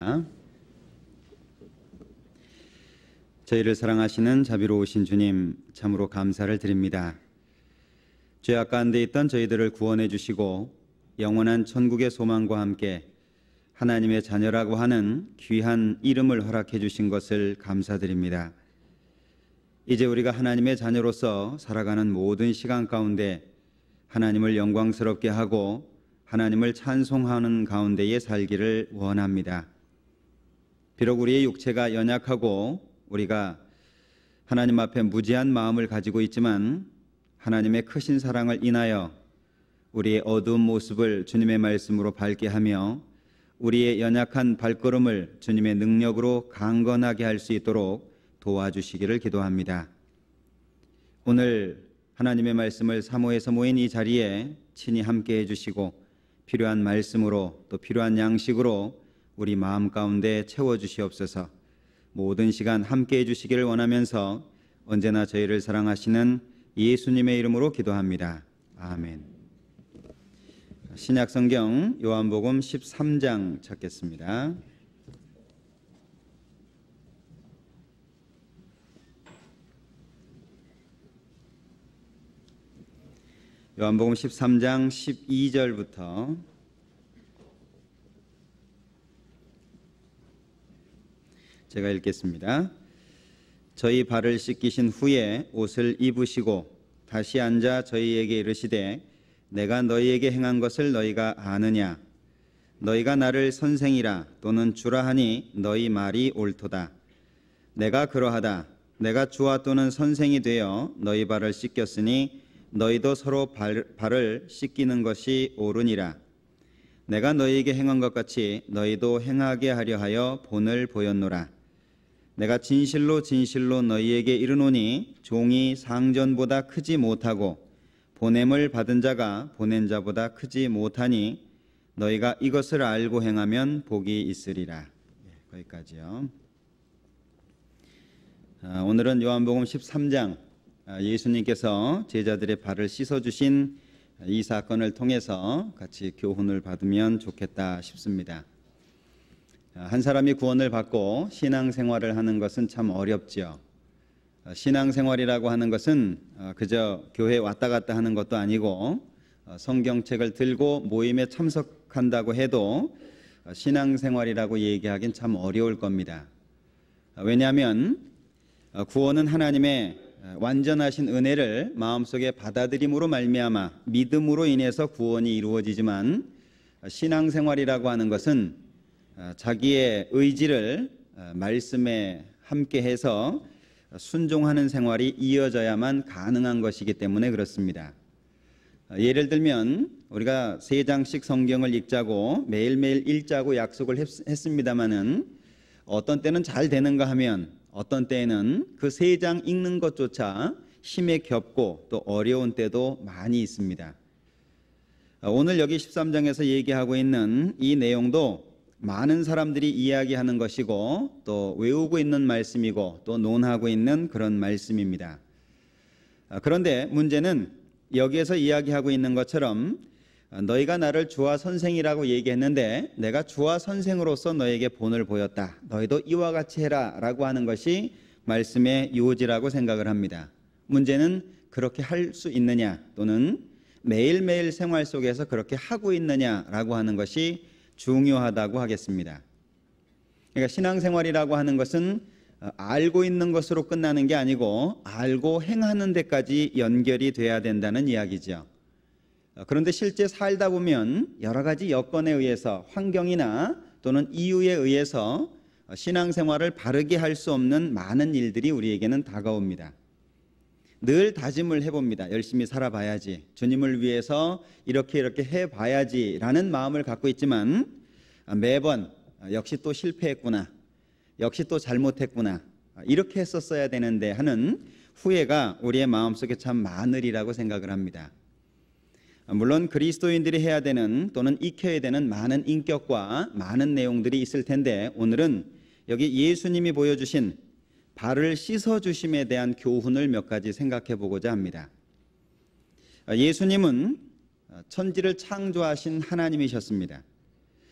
어? 저희를 사랑하시는 자비로우신 주님, 참으로 감사를 드립니다. 죄악 가운데 있던 저희들을 구원해 주시고 영원한 천국의 소망과 함께 하나님의 자녀라고 하는 귀한 이름을 허락해 주신 것을 감사드립니다. 이제 우리가 하나님의 자녀로서 살아가는 모든 시간 가운데 하나님을 영광스럽게 하고 하나님을 찬송하는 가운데에 살기를 원합니다. 비록 우리의 육체가 연약하고 우리가 하나님 앞에 무지한 마음을 가지고 있지만 하나님의 크신 사랑을 인하여 우리의 어두운 모습을 주님의 말씀으로 밝게 하며 우리의 연약한 발걸음을 주님의 능력으로 강건하게 할 수 있도록 도와주시기를 기도합니다. 오늘 하나님의 말씀을 사모해서 모인 이 자리에 친히 함께 해주시고 필요한 말씀으로 또 필요한 양식으로 우리 마음 가운데 채워 주시옵소서. 모든 시간 함께 해 주시기를 원하면서 언제나 저희를 사랑하시는 예수님의 이름으로 기도합니다. 아멘. 신약 성경 요한복음 13장 찾겠습니다. 요한복음 13장 12절부터 제가 읽겠습니다. 저희 발을 씻기신 후에 옷을 입으시고 다시 앉아 저희에게 이르시되 내가 너희에게 행한 것을 너희가 아느냐 너희가 나를 선생이라 또는 주라 하니 너희 말이 옳도다 내가 그러하다 내가 주와 또는 선생이 되어 너희 발을 씻겼으니 너희도 서로 발, 발을 씻기는 것이 옳으니라 내가 너희에게 행한 것 같이 너희도 행하게 하려 하여 본을 보였노라 내가 진실로 진실로 너희에게 이르노니 종이 상전보다 크지 못하고 보냄을 받은 자가 보낸 자보다 크지 못하니 너희가 이것을 알고 행하면 복이 있으리라. 예, 거기까지요. 아, 오늘은 요한복음 13장 아, 예수님께서 제자들의 발을 씻어주신 이 사건을 통해서 같이 교훈을 받으면 좋겠다 싶습니다. 한 사람이 구원을 받고 신앙생활을 하는 것은 참 어렵지요. 어, 신앙생활이라고 하는 것은 어, 그저 교회 왔다 갔다 하는 것도 아니고 어, 성경책을 들고 모임에 참석한다고 해도 신앙생활이라고 얘기하긴 참 어려울 겁니다. 왜냐하면 구원은 하나님의 완전하신 은혜를 마음속에 받아들임으로 말미암아 믿음으로 인해서 구원이 이루어지지만 신앙생활이라고 하는 것은 어, 자기의 의지를 어, 말씀에 함께해서 순종하는 생활이 이어져야만 가능한 것이기 때문에 그렇습니다. 어, 예를 들면 우리가 세 장씩 성경을 읽자고 매일매일 읽자고 약속을 했습니다마는 어떤 때는 잘 되는가 하면 어떤 때에는 그 세 장 읽는 것조차 힘에 겹고 또 어려운 때도 많이 있습니다. 오늘 여기 13장에서 얘기하고 있는 이 내용도 많은 사람들이 이야기하는 것이고 또 외우고 있는 말씀이고 또 논하고 있는 그런 말씀입니다. 아, 그런데 문제는 여기에서 이야기하고 있는 것처럼 아, 너희가 나를 주와 선생이라고 얘기했는데 내가 주와 선생으로서 너에게 본을 보였다. 너희도 이와 같이 해라 라고 하는 것이 말씀의 요지라고 생각을 합니다. 문제는 그렇게 할 수 있느냐 또는 매일매일 생활 속에서 그렇게 하고 있느냐라고 하는 것이 중요하다고 하겠습니다. 그러니까 신앙생활이라고 하는 것은 어, 알고 있는 것으로 끝나는 게 아니고 알고 행하는 데까지 연결이 돼야 된다는 이야기죠. 어, 그런데 실제 살다 보면 여러 가지 여건에 의해서 환경이나 또는 이유에 의해서 어, 신앙생활을 바르게 할 수 없는 많은 일들이 우리에게는 다가옵니다. 늘 다짐을 해봅니다. 열심히 살아봐야지. 주님을 위해서 이렇게 이렇게 해봐야지. 라는 마음을 갖고 있지만 아, 매번 아, 역시 또 실패했구나. 역시 또 잘못했구나. 아, 이렇게 했었어야 되는데 하는 후회가 우리의 마음속에 참 많으리라고 생각을 합니다. 물론 그리스도인들이 해야 되는 또는 익혀야 되는 많은 인격과 많은 내용들이 있을 텐데 오늘은 여기 예수님이 보여주신 발을 씻어 주심에 대한 교훈을 몇 가지 생각해 보고자 합니다. 아, 예수님은 어, 천지를 창조하신 하나님이셨습니다.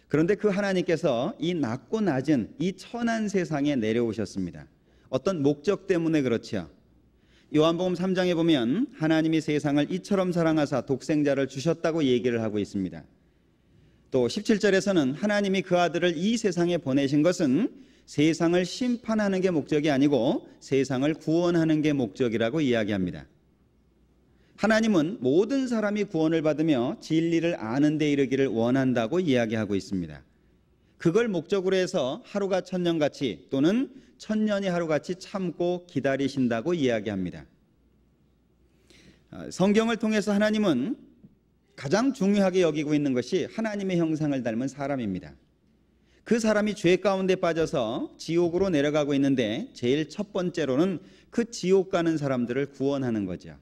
그런데 그 하나님께서 이 낮고 낮은 이 천한 세상에 내려오셨습니다. 어떤 목적 때문에 그렇지요. 요한복음 3장에 보면 하나님이 세상을 이처럼 사랑하사 독생자를 주셨다고 얘기를 하고 있습니다. 또 17절에서는 하나님이 그 아들을 이 세상에 보내신 것은 세상을 심판하는 게 목적이 아니고 세상을 구원하는 게 목적이라고 이야기합니다. 하나님은 모든 사람이 구원을 받으며 진리를 아는 데 이르기를 원한다고 이야기하고 있습니다. 그걸 목적으로 해서 하루가 천년같이 또는 천년이 하루같이 참고 기다리신다고 이야기합니다. 어, 성경을 통해서 하나님은 가장 중요하게 여기고 있는 것이 하나님의 형상을 닮은 사람입니다. 그 사람이 죄 가운데 빠져서 지옥으로 내려가고 있는데 제일 첫 번째로는 그 지옥 가는 사람들을 구원하는 거죠.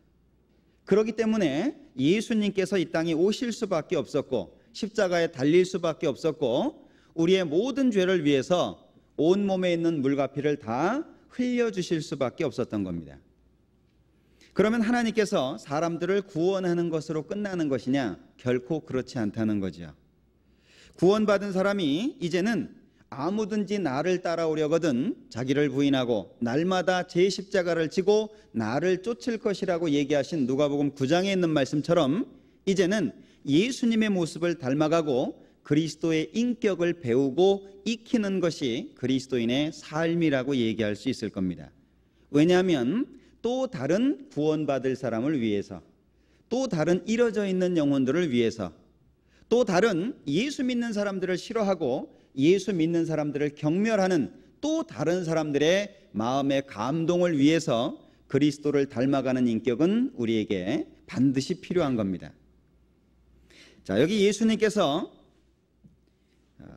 그렇기 때문에 예수님께서 이 땅에 오실 수밖에 없었고 십자가에 달릴 수밖에 없었고 우리의 모든 죄를 위해서 온 몸에 있는 물과 피를 다 흘려 주실 수밖에 없었던 겁니다. 그러면 하나님께서 사람들을 구원하는 것으로 끝나는 것이냐? 결코 그렇지 않다는 거죠. 구원받은 사람이 이제는 아무든지 나를 따라오려거든 자기를 부인하고 날마다 제 십자가를 지고 나를 쫓을 것이라고 얘기하신 누가복음 9장에 있는 말씀처럼 이제는 예수님의 모습을 닮아가고 그리스도의 인격을 배우고 익히는 것이 그리스도인의 삶이라고 얘기할 수 있을 겁니다. 왜냐하면 또 다른 구원받을 사람을 위해서 또 다른 잃어져 있는 영혼들을 위해서 또 다른 예수 믿는 사람들을 싫어하고 예수 믿는 사람들을 경멸하는 또 다른 사람들의 마음의 감동을 위해서 그리스도를 닮아가는 인격은 우리에게 반드시 필요한 겁니다. 자, 여기 예수님께서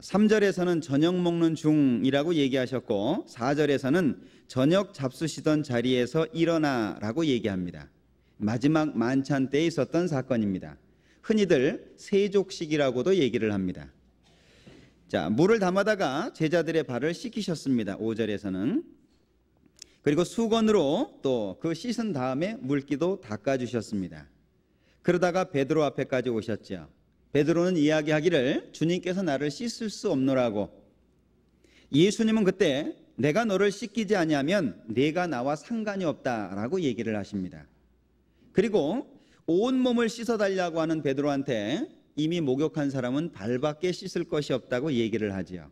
3절에서는 저녁 먹는 중이라고 얘기하셨고 4절에서는 저녁 잡수시던 자리에서 일어나라고 얘기합니다. 마지막 만찬 때 있었던 사건입니다. 흔히들 세족식이라고도 얘기를 합니다. 자, 물을 담아다가 제자들의 발을 씻기셨습니다. 5절에서는. 그리고 수건으로 또 그 씻은 다음에 물기도 닦아 주셨습니다. 그러다가 베드로 앞에까지 오셨죠. 베드로는 이야기하기를 주님께서 나를 씻을 수 없노라고. 예수님은 그때 내가 너를 씻기지 아니하면 내가 나와 상관이 없다라고 얘기를 하십니다. 그리고 온 몸을 씻어 달라고 하는 베드로한테 이미 목욕한 사람은 발밖에 씻을 것이 없다고 얘기를 하지요.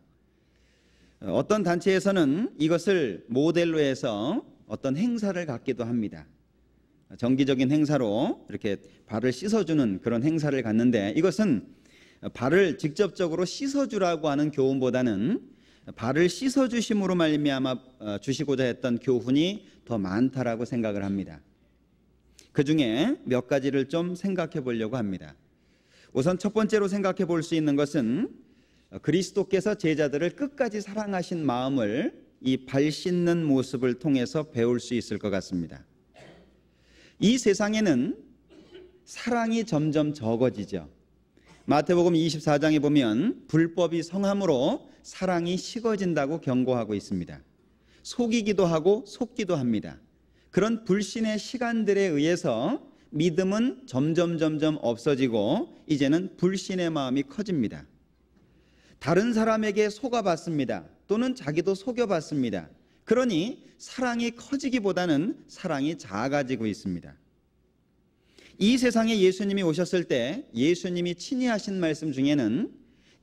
어떤 단체에서는 이것을 모델로 해서 어떤 행사를 갖기도 합니다. 정기적인 행사로 이렇게 발을 씻어주는 그런 행사를 갖는데 이것은 발을 직접적으로 씻어주라고 하는 교훈보다는 발을 씻어주심으로 말미암아 주시고자 했던 교훈이 더 많다라고 생각을 합니다. 그 중에 몇 가지를 좀 생각해 보려고 합니다. 우선 첫 번째로 생각해 볼 수 있는 것은 그리스도께서 제자들을 끝까지 사랑하신 마음을 이 발 씻는 모습을 통해서 배울 수 있을 것 같습니다. 이 세상에는 사랑이 점점 적어지죠. 마태복음 24장에 보면 불법이 성함으로 사랑이 식어진다고 경고하고 있습니다. 속이기도 하고 속기도 합니다. 그런 불신의 시간들에 의해서 믿음은 점점 점점 없어지고 이제는 불신의 마음이 커집니다. 다른 사람에게 속아봤습니다. 또는 자기도 속여봤습니다. 그러니 사랑이 커지기보다는 사랑이 작아지고 있습니다. 이 세상에 예수님이 오셨을 때 예수님이 친히 하신 말씀 중에는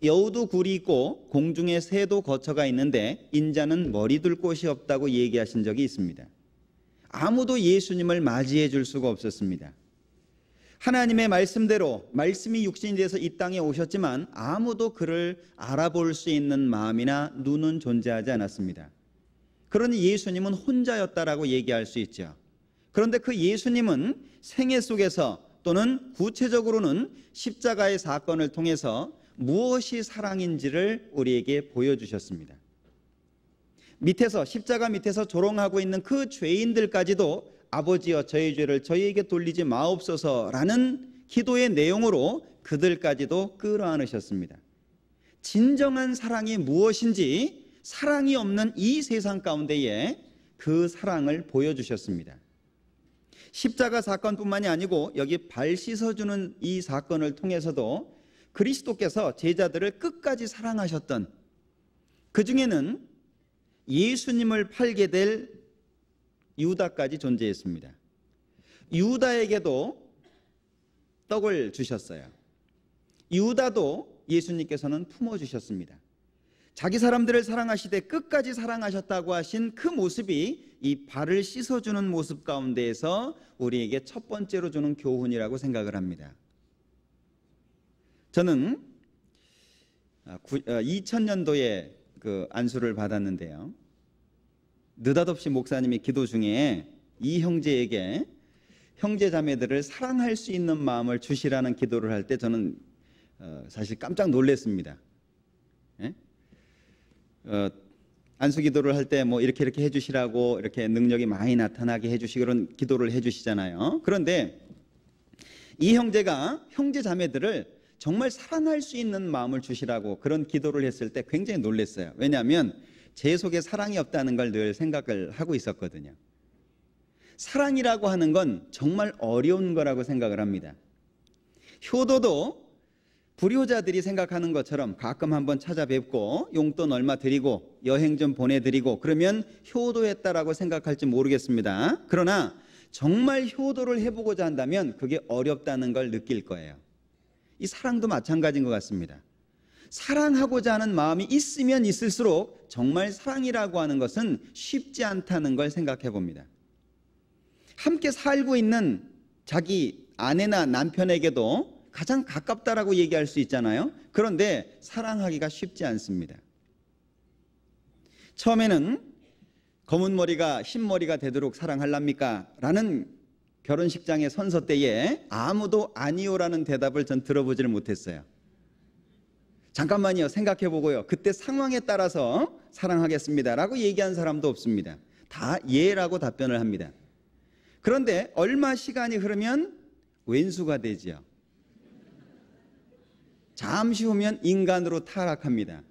여우도 굴이 있고 공중에 새도 거처가 있는데 인자는 머리 둘 곳이 없다고 얘기하신 적이 있습니다. 아무도 예수님을 맞이해 줄 수가 없었습니다. 하나님의 말씀대로 말씀이 육신이 돼서 이 땅에 오셨지만 아무도 그를 알아볼 수 있는 마음이나 눈은 존재하지 않았습니다. 그러니 예수님은 혼자였다라고 얘기할 수 있죠. 그런데 그 예수님은 생애 속에서 또는 구체적으로는 십자가의 사건을 통해서 무엇이 사랑인지를 우리에게 보여주셨습니다. 밑에서 십자가 밑에서 조롱하고 있는 그 죄인들까지도 아버지여 저희 죄를 저희에게 돌리지 마옵소서라는 기도의 내용으로 그들까지도 끌어안으셨습니다. 진정한 사랑이 무엇인지 사랑이 없는 이 세상 가운데에 그 사랑을 보여주셨습니다. 십자가 사건뿐만이 아니고 여기 발 씻어주는 이 사건을 통해서도 그리스도께서 제자들을 끝까지 사랑하셨던 그 중에는 예수님을 팔게 될 유다까지 존재했습니다. 유다에게도 떡을 주셨어요. 유다도 예수님께서는 품어 주셨습니다. 자기 사람들을 사랑하시되 끝까지 사랑하셨다고 하신 그 모습이 이 발을 씻어주는 모습 가운데에서 우리에게 첫 번째로 주는 교훈이라고 생각을 합니다. 저는 2000년도에 아, 어, 그 안수를 받았는데요. 느닷없이 목사님이 기도 중에 이 형제에게 형제 자매들을 사랑할 수 있는 마음을 주시라는 기도를 할 때 저는 어, 사실 깜짝 놀랐습니다. 예? 어, 안수 기도를 할 때 뭐 이렇게 이렇게 해주시라고 이렇게 능력이 많이 나타나게 해주시 그런 기도를 해주시잖아요. 그런데 이 형제가 형제 자매들을 정말 사랑할 수 있는 마음을 주시라고 그런 기도를 했을 때 굉장히 놀랐어요. 왜냐하면 제 속에 사랑이 없다는 걸 늘 생각을 하고 있었거든요. 사랑이라고 하는 건 정말 어려운 거라고 생각을 합니다. 효도도 불효자들이 생각하는 것처럼 가끔 한번 찾아뵙고 용돈 얼마 드리고 여행 좀 보내드리고 그러면 효도했다라고 생각할지 모르겠습니다. 그러나 정말 효도를 해보고자 한다면 그게 어렵다는 걸 느낄 거예요. 이 사랑도 마찬가지인 것 같습니다. 사랑하고자 하는 마음이 있으면 있을수록 정말 사랑이라고 하는 것은 쉽지 않다는 걸 생각해 봅니다. 함께 살고 있는 자기 아내나 남편에게도 가장 가깝다라고 얘기할 수 있잖아요. 그런데 사랑하기가 쉽지 않습니다. 처음에는 검은 머리가 흰 머리가 되도록 사랑할랍니까? 라는 결혼식장의 선서 때에 아무도 아니요라는 대답을 전 들어보지를 못했어요. 잠깐만요. 생각해 보고요. 그때 상황에 따라서 어? 사랑하겠습니다라고 얘기한 사람도 없습니다. 다 예라고 답변을 합니다. 그런데 얼마 시간이 흐르면 왼수가 되지요. 잠시 후면 인간으로 타락합니다.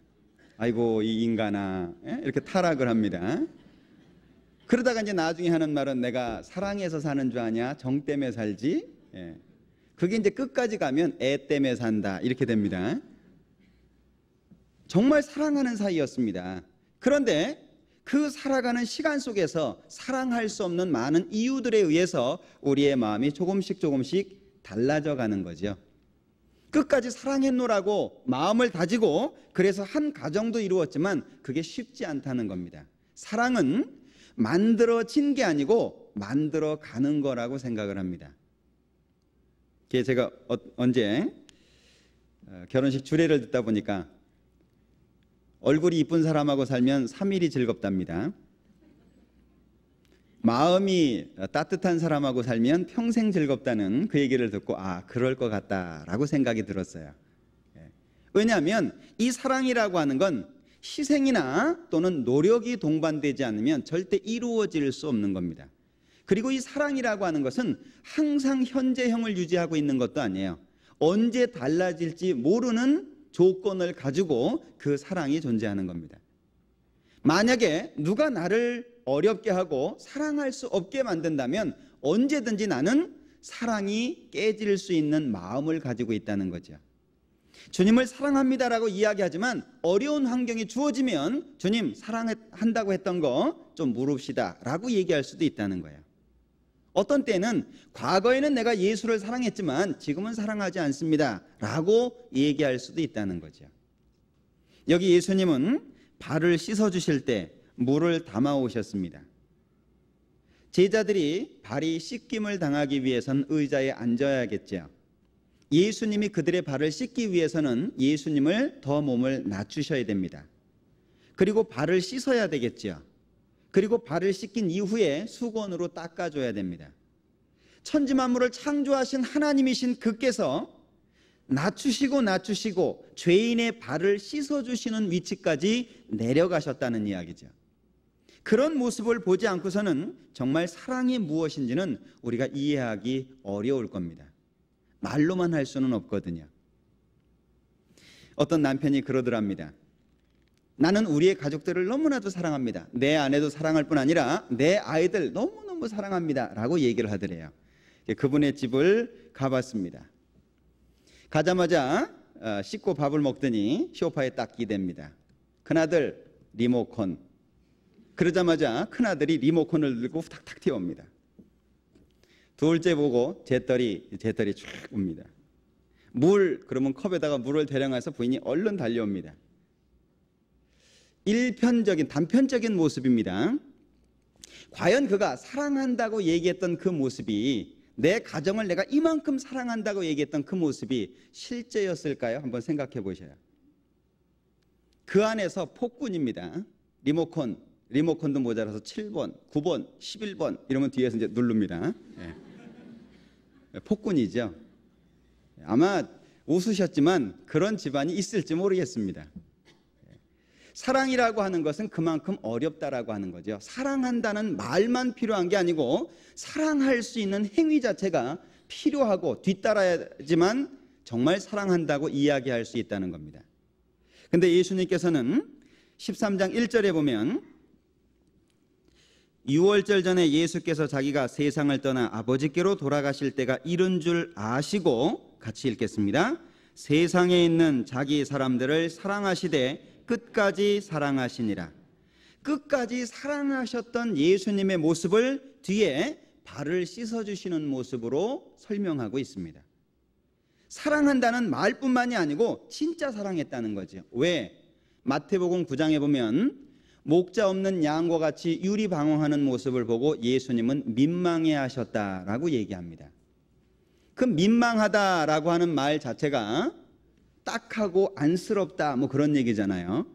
아이고 이 인간아 예? 이렇게 타락을 합니다. 그러다가 이제 나중에 하는 말은 내가 사랑해서 사는 줄 아냐 정 때문에 살지. 예. 그게 이제 끝까지 가면 애 때문에 산다 이렇게 됩니다. 정말 사랑하는 사이였습니다. 그런데 그 살아가는 시간 속에서 사랑할 수 없는 많은 이유들에 의해서 우리의 마음이 조금씩 조금씩 달라져 가는 거죠. 끝까지 사랑했노라고 마음을 다지고 그래서 한 가정도 이루었지만 그게 쉽지 않다는 겁니다. 사랑은 만들어진 게 아니고 만들어 가는 거라고 생각을 합니다. 제가 어, 언제 어, 결혼식 주례를 듣다 보니까 얼굴이 이쁜 사람하고 살면 3일이 즐겁답니다. 마음이 따뜻한 사람하고 살면 평생 즐겁다는 그 얘기를 듣고 아 그럴 것 같다라고 생각이 들었어요. 예. 왜냐하면 이 사랑이라고 하는 건 희생이나 또는 노력이 동반되지 않으면 절대 이루어질 수 없는 겁니다. 그리고 이 사랑이라고 하는 것은 항상 현재형을 유지하고 있는 것도 아니에요. 언제 달라질지 모르는 조건을 가지고 그 사랑이 존재하는 겁니다. 만약에 누가 나를 어렵게 하고 사랑할 수 없게 만든다면 언제든지 나는 사랑이 깨질 수 있는 마음을 가지고 있다는 거죠. 주님을 사랑합니다라고 이야기하지만 어려운 환경이 주어지면 주님 사랑한다고 했던 거 좀 물읍시다라고 얘기할 수도 있다는 거예요. 어떤 때는 과거에는 내가 예수를 사랑했지만 지금은 사랑하지 않습니다. 라고 얘기할 수도 있다는 거죠. 여기 예수님은 발을 씻어주실 때 물을 담아오셨습니다. 제자들이 발이 씻김을 당하기 위해선 의자에 앉아야겠죠. 예수님이 그들의 발을 씻기 위해서는 예수님을 더 몸을 낮추셔야 됩니다. 그리고 발을 씻어야 되겠죠. 그리고 발을 씻긴 이후에 수건으로 닦아줘야 됩니다. 천지만물을 창조하신 하나님이신 그께서 낮추시고 낮추시고 죄인의 발을 씻어주시는 위치까지 내려가셨다는 이야기죠. 그런 모습을 보지 않고서는 정말 사랑이 무엇인지는 우리가 이해하기 어려울 겁니다. 말로만 할 수는 없거든요. 어떤 남편이 그러더랍니다. 나는 우리의 가족들을 너무나도 사랑합니다. 내 아내도 사랑할 뿐 아니라 내 아이들 너무너무 사랑합니다. 라고 얘기를 하더래요. 그분의 집을 가봤습니다. 가자마자 어, 씻고 밥을 먹더니 쇼파에 딱 기댑니다. 큰아들 리모컨. 그러자마자 큰아들이 리모컨을 들고 탁탁 튀어옵니다. 둘째 보고 제떨이 제떨이 쭉 옵니다. 물 그러면 컵에다가 물을 대량해서 부인이 얼른 달려옵니다. 일편적인 단편적인 모습입니다. 과연 그가 사랑한다고 얘기했던 그 모습이 내 가정을 내가 이만큼 사랑한다고 얘기했던 그 모습이 실제였을까요? 한번 생각해 보셔요. 그 안에서 폭군입니다. 리모컨, 리모컨도 모자라서 7번, 9번, 11번 이러면 뒤에서 이제 누릅니다. 네. 폭군이죠. 아마 웃으셨지만 그런 집안이 있을지 모르겠습니다. 사랑이라고 하는 것은 그만큼 어렵다라고 하는 거죠. 사랑한다는 말만 필요한 게 아니고 사랑할 수 있는 행위 자체가 필요하고 뒤따라야지만 정말 사랑한다고 이야기할 수 있다는 겁니다. 근데 예수님께서는 13장 1절에 보면 6월절 전에 예수께서 자기가 세상을 떠나 아버지께로 돌아가실 때가 이른 줄 아시고 같이 읽겠습니다. 세상에 있는 자기 사람들을 사랑하시되 끝까지 사랑하시니라. 끝까지 사랑하셨던 예수님의 모습을 뒤에 발을 씻어주시는 모습으로 설명하고 있습니다. 사랑한다는 말뿐만이 아니고 진짜 사랑했다는 거죠. 왜? 마태복음 9장에 보면 목자 없는 양과 같이 유리 방황하는 모습을 보고 예수님은 민망해 하셨다라고 얘기합니다. 그 민망하다라고 하는 말 자체가 딱하고 안쓰럽다 뭐 그런 얘기잖아요.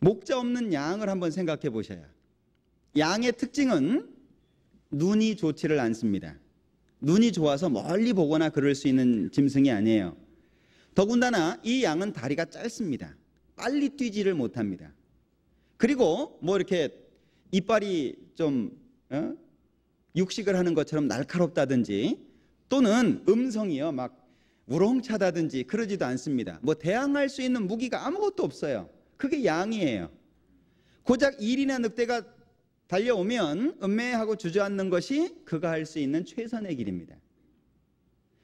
목자 없는 양을 한번 생각해 보셔야. 양의 특징은 눈이 좋지를 않습니다. 눈이 좋아서 멀리 보거나 그럴 수 있는 짐승이 아니에요. 더군다나 이 양은 다리가 짧습니다. 빨리 뛰지를 못합니다. 그리고 뭐 이렇게 이빨이 좀 어? 육식을 하는 것처럼 날카롭다든지 또는 음성이요 막 우렁차다든지 그러지도 않습니다. 뭐 대항할 수 있는 무기가 아무것도 없어요. 그게 양이에요. 고작 일이나 늑대가 달려오면 음매하고 주저앉는 것이 그가 할 수 있는 최선의 길입니다.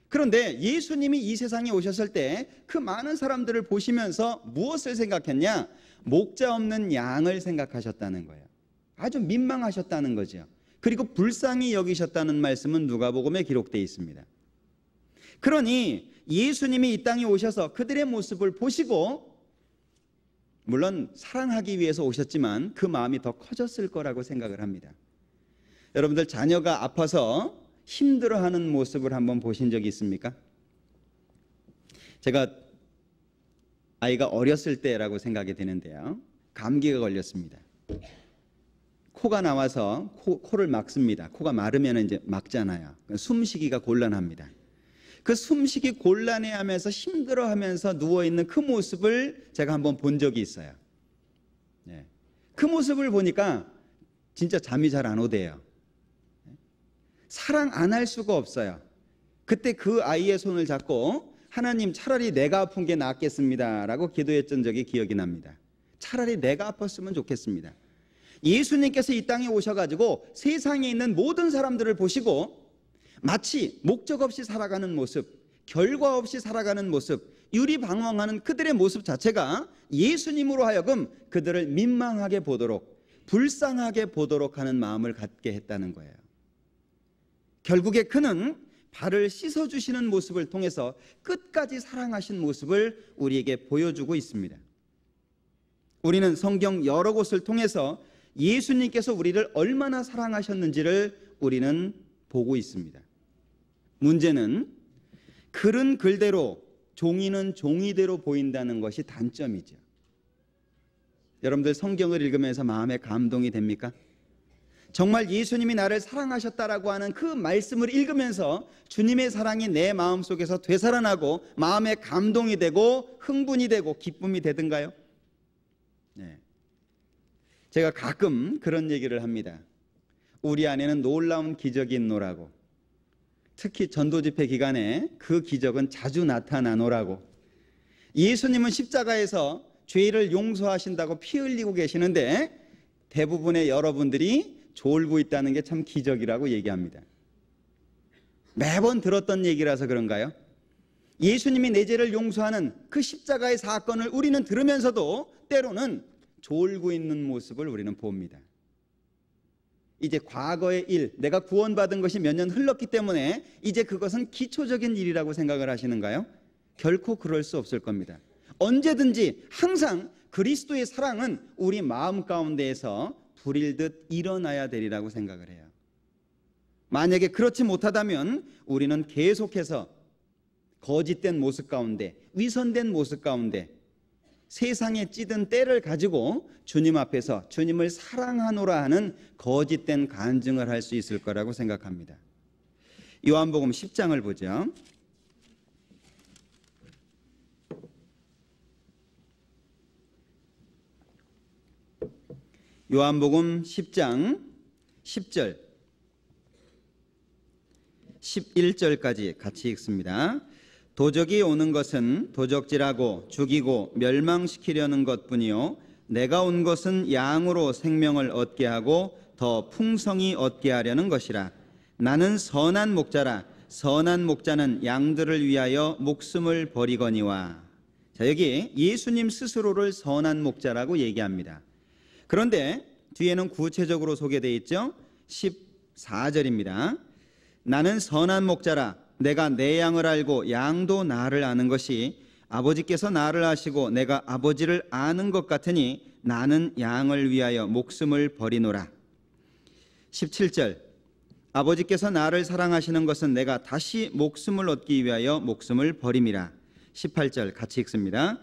그런데 예수님이 이 세상에 오셨을 때 그 많은 사람들을 보시면서 무엇을 생각했냐? 목자 없는 양을 생각하셨다는 거예요. 아주 민망하셨다는 거죠. 그리고 불쌍히 여기셨다는 말씀은 누가복음에 기록되어 있습니다. 그러니 예수님이 이 땅에 오셔서 그들의 모습을 보시고 물론 사랑하기 위해서 오셨지만 그 마음이 더 커졌을 거라고 생각을 합니다. 여러분들 자녀가 아파서 힘들어하는 모습을 한번 보신 적이 있습니까? 제가 아이가 어렸을 때라고 생각이 되는데요. 감기가 걸렸습니다. 코가 나와서 코, 를 막습니다. 코가 마르면 이제 막잖아요. 숨쉬기가 곤란합니다. 그 숨쉬기 곤란해하면서 힘들어하면서 누워있는 그 모습을 제가 한번 본 적이 있어요. 네. 그 모습을 보니까 진짜 잠이 잘 안 오대요. 네. 사랑 안 할 수가 없어요. 그때 그 아이의 손을 잡고 하나님 차라리 내가 아픈 게 낫겠습니다. 라고 기도했던 적이 기억이 납니다. 차라리 내가 아팠으면 좋겠습니다. 예수님께서 이 땅에 오셔가지고 세상에 있는 모든 사람들을 보시고 마치 목적 없이 살아가는 모습, 결과 없이 살아가는 모습, 유리방황하는 그들의 모습 자체가 예수님으로 하여금 그들을 민망하게 보도록, 불쌍하게 보도록 하는 마음을 갖게 했다는 거예요. 결국에 그는 발을 씻어주시는 모습을 통해서 끝까지 사랑하신 모습을 우리에게 보여주고 있습니다. 우리는 성경 여러 곳을 통해서 예수님께서 우리를 얼마나 사랑하셨는지를 우리는 보고 있습니다. 문제는 글은 글대로 종이는 종이대로 보인다는 것이 단점이죠. 여러분들 성경을 읽으면서 마음에 감동이 됩니까? 정말 예수님이 나를 사랑하셨다라고 하는 그 말씀을 읽으면서 주님의 사랑이 내 마음 속에서 되살아나고 마음에 감동이 되고 흥분이 되고 기쁨이 되든가요? 네. 제가 가끔 그런 얘기를 합니다. 우리 안에는 놀라운 기적이 있노라고. 특히 전도 집회 기간에 그 기적은 자주 나타나노라고. 예수님은 십자가에서 죄를 용서하신다고 피 흘리고 계시는데 대부분의 여러분들이 졸고 있다는 게 참 기적이라고 얘기합니다. 매번 들었던 얘기라서 그런가요? 예수님이 내 죄를 용서하는 그 십자가의 사건을 우리는 들으면서도 때로는 졸고 있는 모습을 우리는 봅니다. 이제 과거의 일, 내가 구원받은 것이 몇 년 흘렀기 때문에 이제 그것은 기초적인 일이라고 생각을 하시는가요? 결코 그럴 수 없을 겁니다. 언제든지 항상 그리스도의 사랑은 우리 마음 가운데에서 불일 듯 일어나야 되리라고 생각을 해요. 만약에 그렇지 못하다면 우리는 계속해서 거짓된 모습 가운데, 위선된 모습 가운데, 세상에 찌든 때를 가지고 주님 앞에서 주님을 사랑하노라 하는 거짓된 간증을 할 수 있을 거라고 생각합니다. 요한복음 10장을 보죠. 요한복음 10장 10절 11절까지 같이 읽습니다. 도적이 오는 것은 도적질하고 죽이고 멸망시키려는 것뿐이요 내가 온 것은 양으로 생명을 얻게 하고 더풍성이 얻게 하려는 것이라 나는 선한 목자라 선한 목자는 양들을 위하여 목숨을 버리거니와 자 여기 예수님 스스로를 선한 목자라고 얘기합니다 그런데 뒤에는 구체적으로 소개되어 있죠 14절입니다 나는 선한 목자라 내가 내 양을 알고 양도 나를 아는 것이 아버지께서 나를 아시고 내가 아버지를 아는 것 같으니 나는 양을 위하여 목숨을 버리노라. 17절 아버지께서 나를 사랑하시는 것은 내가 다시 목숨을 얻기 위하여 목숨을 버림이라. 18절 같이 읽습니다.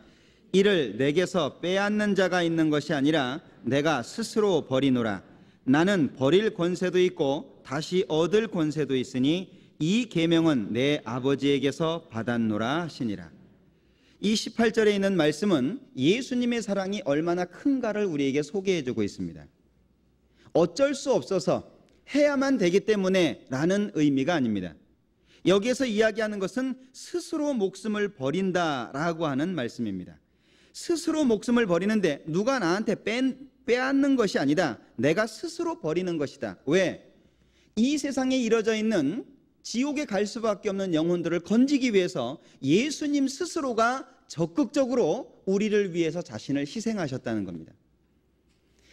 이를 내게서 빼앗는 자가 있는 것이 아니라 내가 스스로 버리노라. 나는 버릴 권세도 있고 다시 얻을 권세도 있으니 이 계명은 내 아버지에게서 받았노라 하시니라. 이 18절에 있는 말씀은 예수님의 사랑이 얼마나 큰가를 우리에게 소개해 주고 있습니다. 어쩔 수 없어서 해야만 되기 때문에 라는 의미가 아닙니다. 여기에서 이야기하는 것은 스스로 목숨을 버린다라고 하는 말씀입니다. 스스로 목숨을 버리는데 누가 나한테 뺀, 빼앗는 것이 아니다. 내가 스스로 버리는 것이다. 왜? 이 세상에 이뤄져 있는 지옥에 갈 수밖에 없는 영혼들을 건지기 위해서 예수님 스스로가 적극적으로 우리를 위해서 자신을 희생하셨다는 겁니다.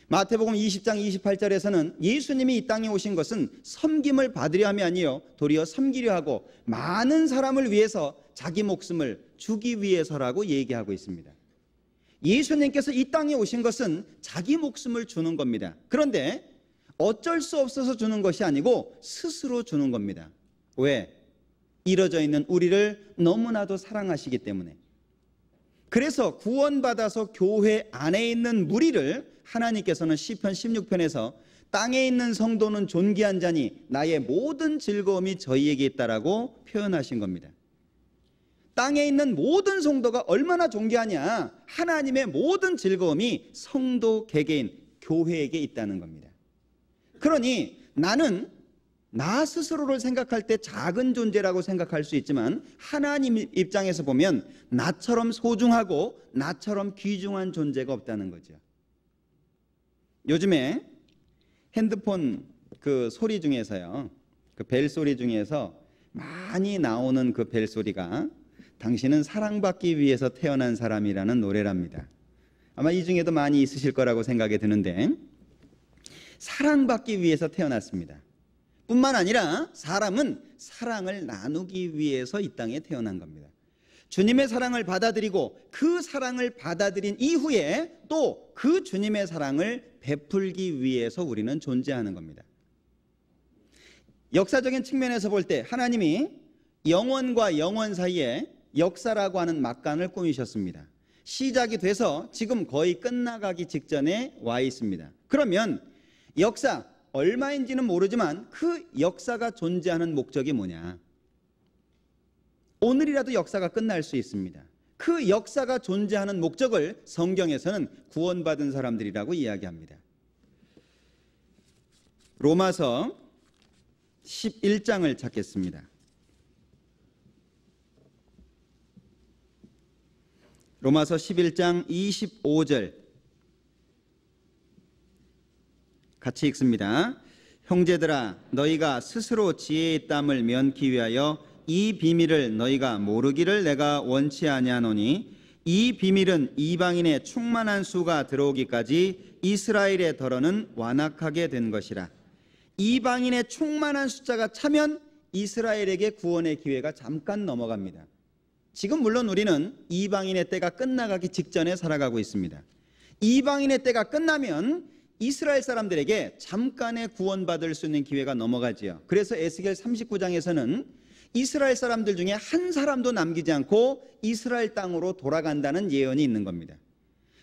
마태복음 20장 28절에서는 예수님이 이 땅에 오신 것은 섬김을 받으려 함이 아니요 도리어 섬기려 하고 많은 사람을 위해서 자기 목숨을 주기 위해서라고 얘기하고 있습니다. 예수님께서 이 땅에 오신 것은 자기 목숨을 주는 겁니다. 그런데 어쩔 수 없어서 주는 것이 아니고 스스로 주는 겁니다. 왜? 이뤄져 있는 우리를 너무나도 사랑하시기 때문에. 그래서 구원받아서 교회 안에 있는 무리를 하나님께서는 시편 16편에서 땅에 있는 성도는 존귀한 자니 나의 모든 즐거움이 저희에게 있다라고 표현하신 겁니다. 땅에 있는 모든 성도가 얼마나 존귀하냐 하나님의 모든 즐거움이 성도 개개인 교회에게 있다는 겁니다. 그러니 나는 나 스스로를 생각할 때 작은 존재라고 생각할 수 있지만 하나님 입장에서 보면 나처럼 소중하고 나처럼 귀중한 존재가 없다는 거죠. 요즘에 핸드폰 그 소리 중에서요. 그 벨 소리 중에서 많이 나오는 그 벨 소리가 당신은 사랑받기 위해서 태어난 사람이라는 노래랍니다. 아마 이 중에도 많이 있으실 거라고 생각이 드는데 사랑받기 위해서 태어났습니다. 뿐만 아니라 사람은 사랑을 나누기 위해서 이 땅에 태어난 겁니다. 주님의 사랑을 받아들이고 그 사랑을 받아들인 이후에 또 그 주님의 사랑을 베풀기 위해서 우리는 존재하는 겁니다. 역사적인 측면에서 볼 때 하나님이 영원과 영원 사이에 역사라고 하는 막간을 꾸미셨습니다. 시작이 돼서 지금 거의 끝나가기 직전에 와 있습니다. 그러면 역사, 얼마인지는 모르지만 그 역사가 존재하는 목적이 뭐냐. 오늘이라도 역사가 끝날 수 있습니다. 그 역사가 존재하는 목적을 성경에서는 구원받은 사람들이라고 이야기합니다. 로마서 11장을 찾겠습니다. 로마서 11장 25절 같이 읽습니다. 형제들아 너희가 스스로 지혜의 땀을 면기 위하여 이 비밀을 너희가 모르기를 내가 원치 아니하노니 이 비밀은 이방인의 충만한 수가 들어오기까지 이스라엘의 덜어는 완악하게 된 것이라. 이방인의 충만한 숫자가 차면 이스라엘에게 구원의 기회가 잠깐 넘어갑니다. 지금 물론 우리는 이방인의 때가 끝나가기 직전에 살아가고 있습니다. 이방인의 때가 끝나면 이스라엘 사람들에게 잠깐의 구원받을 수 있는 기회가 넘어가지요. 그래서 에스겔 39장에서는 이스라엘 사람들 중에 한 사람도 남기지 않고 이스라엘 땅으로 돌아간다는 예언이 있는 겁니다.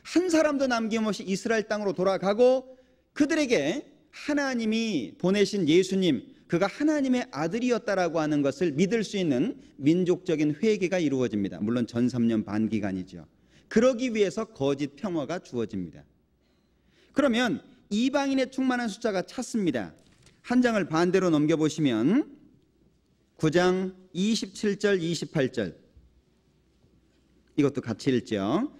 한 사람도 남김없이 이스라엘 땅으로 돌아가고 그들에게 하나님이 보내신 예수님, 그가 하나님의 아들이었다라고 하는 것을 믿을 수 있는 민족적인 회개가 이루어집니다. 물론 전 3년 반 기간이죠. 그러기 위해서 거짓 평화가 주어집니다. 그러면 이방인의 충만한 숫자가 찼습니다. 한 장을 반대로 넘겨보시면 9장 27절 28절 이것도 같이 읽죠.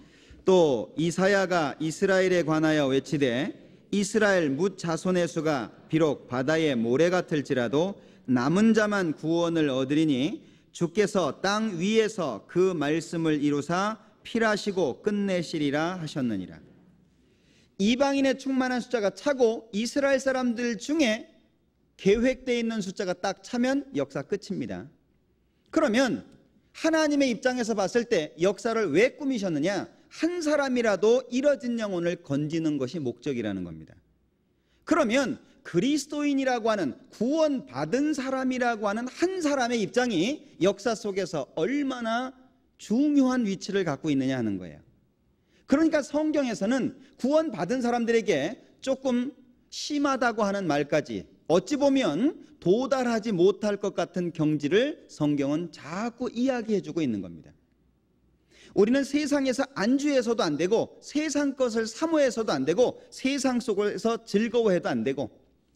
또 이사야가 이스라엘에 관하여 외치되 이스라엘 묻 자손의 수가 비록 바다의 모래 같을지라도 남은 자만 구원을 얻으리니 주께서 땅 위에서 그 말씀을 이루사 필하시고 끝내시리라 하셨느니라. 이방인의 충만한 숫자가 차고 이스라엘 사람들 중에 계획되어 있는 숫자가 딱 차면 역사 끝입니다. 그러면 하나님의 입장에서 봤을 때 역사를 왜 꾸미셨느냐? 한 사람이라도 잃어진 영혼을 건지는 것이 목적이라는 겁니다. 그러면 그리스도인이라고 하는 구원받은 사람이라고 하는 한 사람의 입장이 역사 속에서 얼마나 중요한 위치를 갖고 있느냐 하는 거예요. 그러니까 성경에서는 구원받은 사람들에게 조금 심하다고 하는 말까지 어찌 보면 도달하지 못할 것 같은 경지를 성경은 자꾸 이야기해 주고 있는 겁니다. 우리는 세상에서 안주해서도 안 되고 세상 것을 사모해서도 안 되고 세상 속에서 즐거워해도 안 되고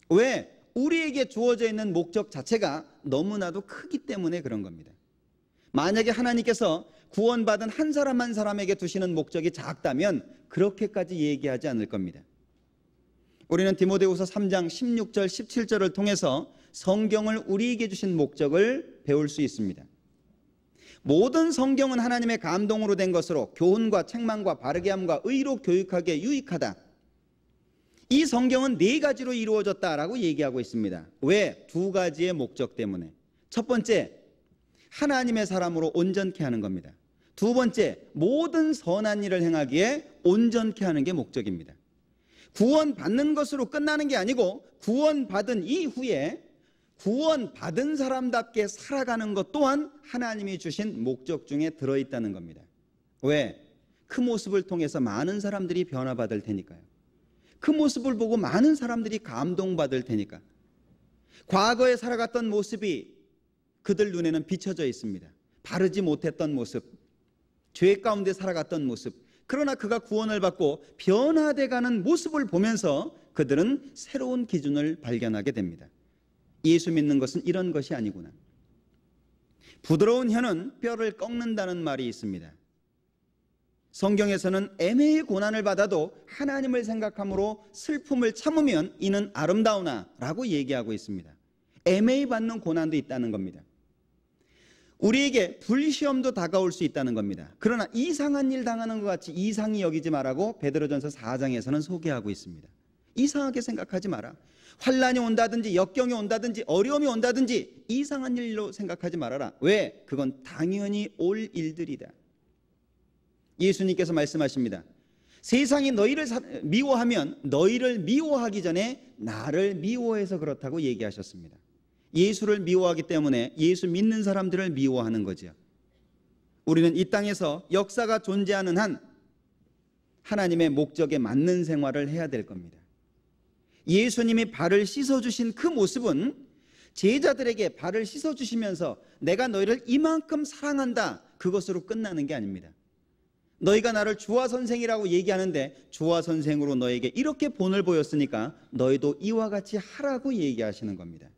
왜 우리에게 주어져 있는 목적 자체가 너무나도 크기 때문에 그런 겁니다. 만약에 하나님께서 구원받은 한 사람 한 사람에게 두시는 목적이 작다면 그렇게까지 얘기하지 않을 겁니다. 우리는 디모데후서 3장 16절 17절을 통해서 성경을 우리에게 주신 목적을 배울 수 있습니다. 모든 성경은 하나님의 감동으로 된 것으로 교훈과 책망과 바르게 함과 의로 교육하게 유익하다. 이 성경은 네 가지로 이루어졌다라고 얘기하고 있습니다. 왜? 두 가지의 목적 때문에. 첫 번째, 하나님의 사람으로 온전케 하는 겁니다. 두 번째, 모든 선한 일을 행하기에 온전케 하는 게 목적입니다. 구원받는 것으로 끝나는 게 아니고 구원받은 이후에 구원받은 사람답게 살아가는 것 또한 하나님이 주신 목적 중에 들어있다는 겁니다. 왜? 그 모습을 통해서 많은 사람들이 변화받을 테니까요. 그 모습을 보고 많은 사람들이 감동받을 테니까. 과거에 살아갔던 모습이 그들 눈에는 비춰져 있습니다. 바르지 못했던 모습, 죄 가운데 살아갔던 모습, 그러나 그가 구원을 받고 변화돼가는 모습을 보면서 그들은 새로운 기준을 발견하게 됩니다. 예수 믿는 것은 이런 것이 아니구나. 부드러운 혀는 뼈를 꺾는다는 말이 있습니다. 성경에서는 애매히 고난을 받아도 하나님을 생각함으로 슬픔을 참으면 이는 아름다우나 라고 얘기하고 있습니다. 애매히 받는 고난도 있다는 겁니다. 우리에게 불시험도 다가올 수 있다는 겁니다. 그러나 이상한 일 당하는 것 같이 이상히 여기지 말라고 베드로전서 4장에서는 소개하고 있습니다. 이상하게 생각하지 마라. 환란이 온다든지 역경이 온다든지 어려움이 온다든지 이상한 일로 생각하지 말아라. 왜? 그건 당연히 올 일들이다. 예수님께서 말씀하십니다. 세상이 너희를 미워하면 너희를 미워하기 전에 나를 미워해서 그렇다고 얘기하셨습니다. 예수를 미워하기 때문에 예수 믿는 사람들을 미워하는 거죠. 우리는 이 땅에서 역사가 존재하는 한 하나님의 목적에 맞는 생활을 해야 될 겁니다. 예수님이 발을 씻어주신 그 모습은 제자들에게 발을 씻어주시면서 내가 너희를 이만큼 사랑한다. 그것으로 끝나는 게 아닙니다. 너희가 나를 주와 선생이라고 얘기하는데 주와 선생으로 너에게 이렇게 본을 보였으니까 너희도 이와 같이 하라고 얘기하시는 겁니다.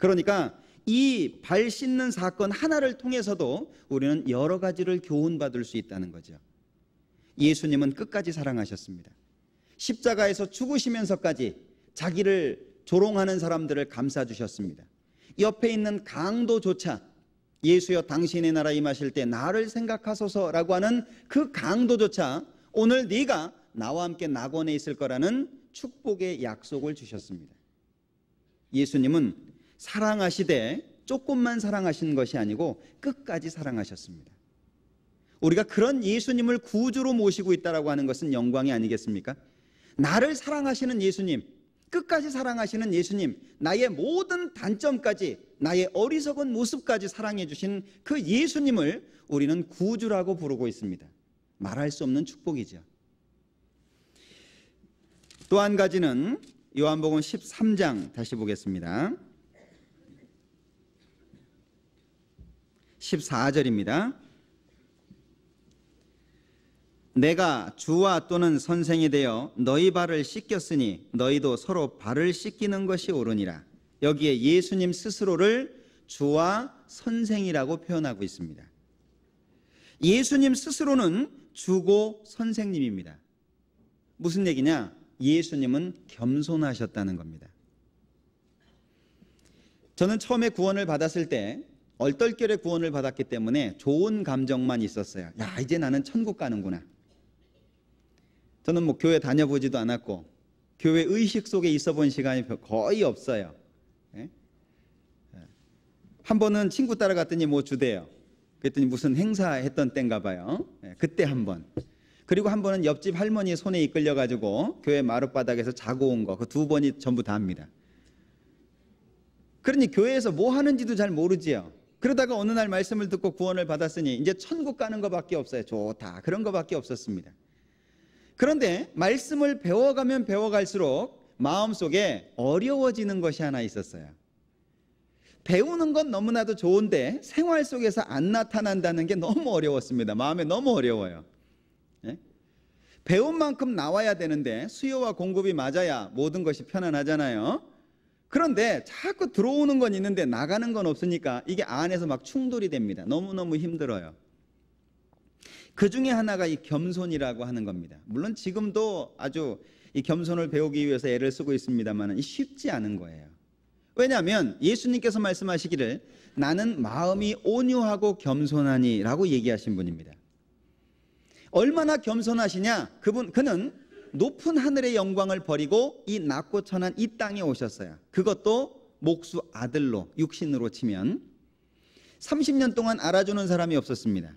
그러니까 이 발 씻는 사건 하나를 통해서도 우리는 여러 가지를 교훈받을 수 있다는 거죠. 예수님은 끝까지 사랑하셨습니다. 십자가에서 죽으시면서까지 자기를 조롱하는 사람들을 감싸주셨습니다. 옆에 있는 강도조차 예수여 당신의 나라 임하실 때 나를 생각하소서라고 하는 그 강도조차 오늘 네가 나와 함께 낙원에 있을 거라는 축복의 약속을 주셨습니다. 예수님은 사랑하시되 조금만 사랑하신 것이 아니고 끝까지 사랑하셨습니다. 우리가 그런 예수님을 구주로 모시고 있다라고 하는 것은 영광이 아니겠습니까? 나를 사랑하시는 예수님, 끝까지 사랑하시는 예수님, 나의 모든 단점까지, 나의 어리석은 모습까지 사랑해 주신 그 예수님을 우리는 구주라고 부르고 있습니다. 말할 수 없는 축복이죠. 또 한 가지는 요한복음 13장 다시 보겠습니다. 14절입니다. 내가 주와 또는 선생이 되어 너희 발을 씻겼으니 너희도 서로 발을 씻기는 것이 옳으니라. 여기에 예수님 스스로를 주와 선생이라고 표현하고 있습니다. 예수님 스스로는 주고 선생님입니다. 무슨 얘기냐? 예수님은 겸손하셨다는 겁니다. 저는 처음에 구원을 받았을 때 얼떨결에 구원을 받았기 때문에 좋은 감정만 있었어요. 야, 이제 나는 천국 가는구나. 저는 뭐 교회 다녀보지도 않았고, 교회 의식 속에 있어 본 시간이 거의 없어요. 예? 예. 한 번은 친구 따라갔더니 뭐 주대요. 그랬더니 무슨 행사했던 땐가 봐요. 예, 그때 한 번. 그리고 한 번은 옆집 할머니 손에 이끌려가지고 교회 마룻바닥에서 자고 온 거. 그 두 번이 전부 다합니다. 그러니 교회에서 뭐 하는지도 잘 모르지요. 그러다가 어느 날 말씀을 듣고 구원을 받았으니 이제 천국 가는 것밖에 없어요. 좋다. 그런 것밖에 없었습니다. 그런데 말씀을 배워가면 배워갈수록 마음속에 어려워지는 것이 하나 있었어요. 배우는 건 너무나도 좋은데 생활 속에서 안 나타난다는 게 너무 어려웠습니다. 마음에 너무 어려워요. 예? 배운 만큼 나와야 되는데 수요와 공급이 맞아야 모든 것이 편안하잖아요. 그런데 자꾸 들어오는 건 있는데 나가는 건 없으니까 이게 안에서 막 충돌이 됩니다. 너무너무 힘들어요. 그 중에 하나가 이 겸손이라고 하는 겁니다. 물론 지금도 아주 이 겸손을 배우기 위해서 애를 쓰고 있습니다만 쉽지 않은 거예요. 왜냐하면 예수님께서 말씀하시기를 나는 마음이 온유하고 겸손하니라고 얘기하신 분입니다. 얼마나 겸손하시냐? 그분 그는 높은 하늘의 영광을 버리고 이 낮고 천한 이 땅에 오셨어요. 그것도 목수 아들로 육신으로 치면 30년 동안 알아주는 사람이 없었습니다.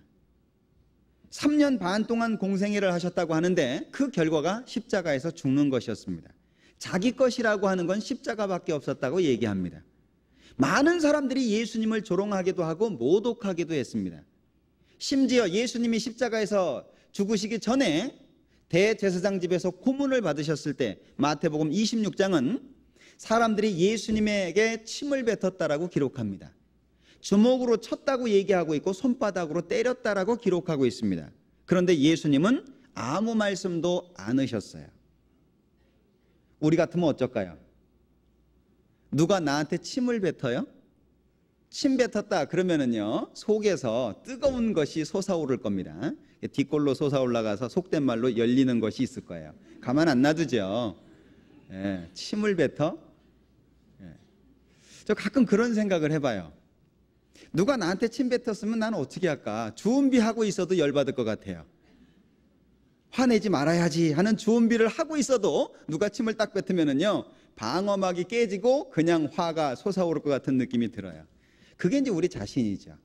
3년 반 동안 공생애를 하셨다고 하는데 그 결과가 십자가에서 죽는 것이었습니다. 자기 것이라고 하는 건 십자가밖에 없었다고 얘기합니다. 많은 사람들이 예수님을 조롱하기도 하고 모독하기도 했습니다. 심지어 예수님이 십자가에서 죽으시기 전에 대제사장 집에서 구문을 받으셨을 때 마태복음 26장은 사람들이 예수님에게 침을 뱉었다라고 기록합니다. 주먹으로 쳤다고 얘기하고 있고 손바닥으로 때렸다라고 기록하고 있습니다. 그런데 예수님은 아무 말씀도 안 하셨어요. 우리 같으면 어쩔까요? 누가 나한테 침을 뱉어요? 침뱉었다 그러면은요 속에서 뜨거운 것이 솟아오를 겁니다. 뒷골로 솟아올라가서 속된 말로 열리는 것이 있을 거예요. 가만 안 놔두죠. 예, 침을 뱉어. 예. 저 가끔 그런 생각을 해봐요. 누가 나한테 침 뱉었으면 나는 어떻게 할까? 준비하고 있어도 열받을 것 같아요. 화내지 말아야지 하는 준비를 하고 있어도 누가 침을 딱 뱉으면은요 방어막이 깨지고 그냥 화가 솟아오를 것 같은 느낌이 들어요. 그게 이제 우리 자신이죠.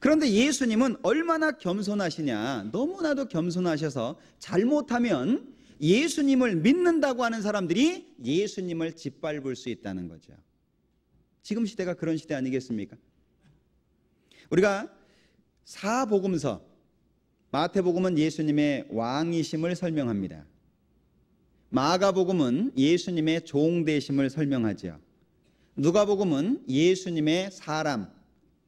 그런데 예수님은 얼마나 겸손하시냐. 너무나도 겸손하셔서 잘못하면 예수님을 믿는다고 하는 사람들이 예수님을 짓밟을 수 있다는 거죠. 지금 시대가 그런 시대 아니겠습니까? 우리가 사복음서 마태복음은 예수님의 왕이심을 설명합니다. 마가복음은 예수님의 종대심을 설명하지요. 누가복음은 예수님의 사람,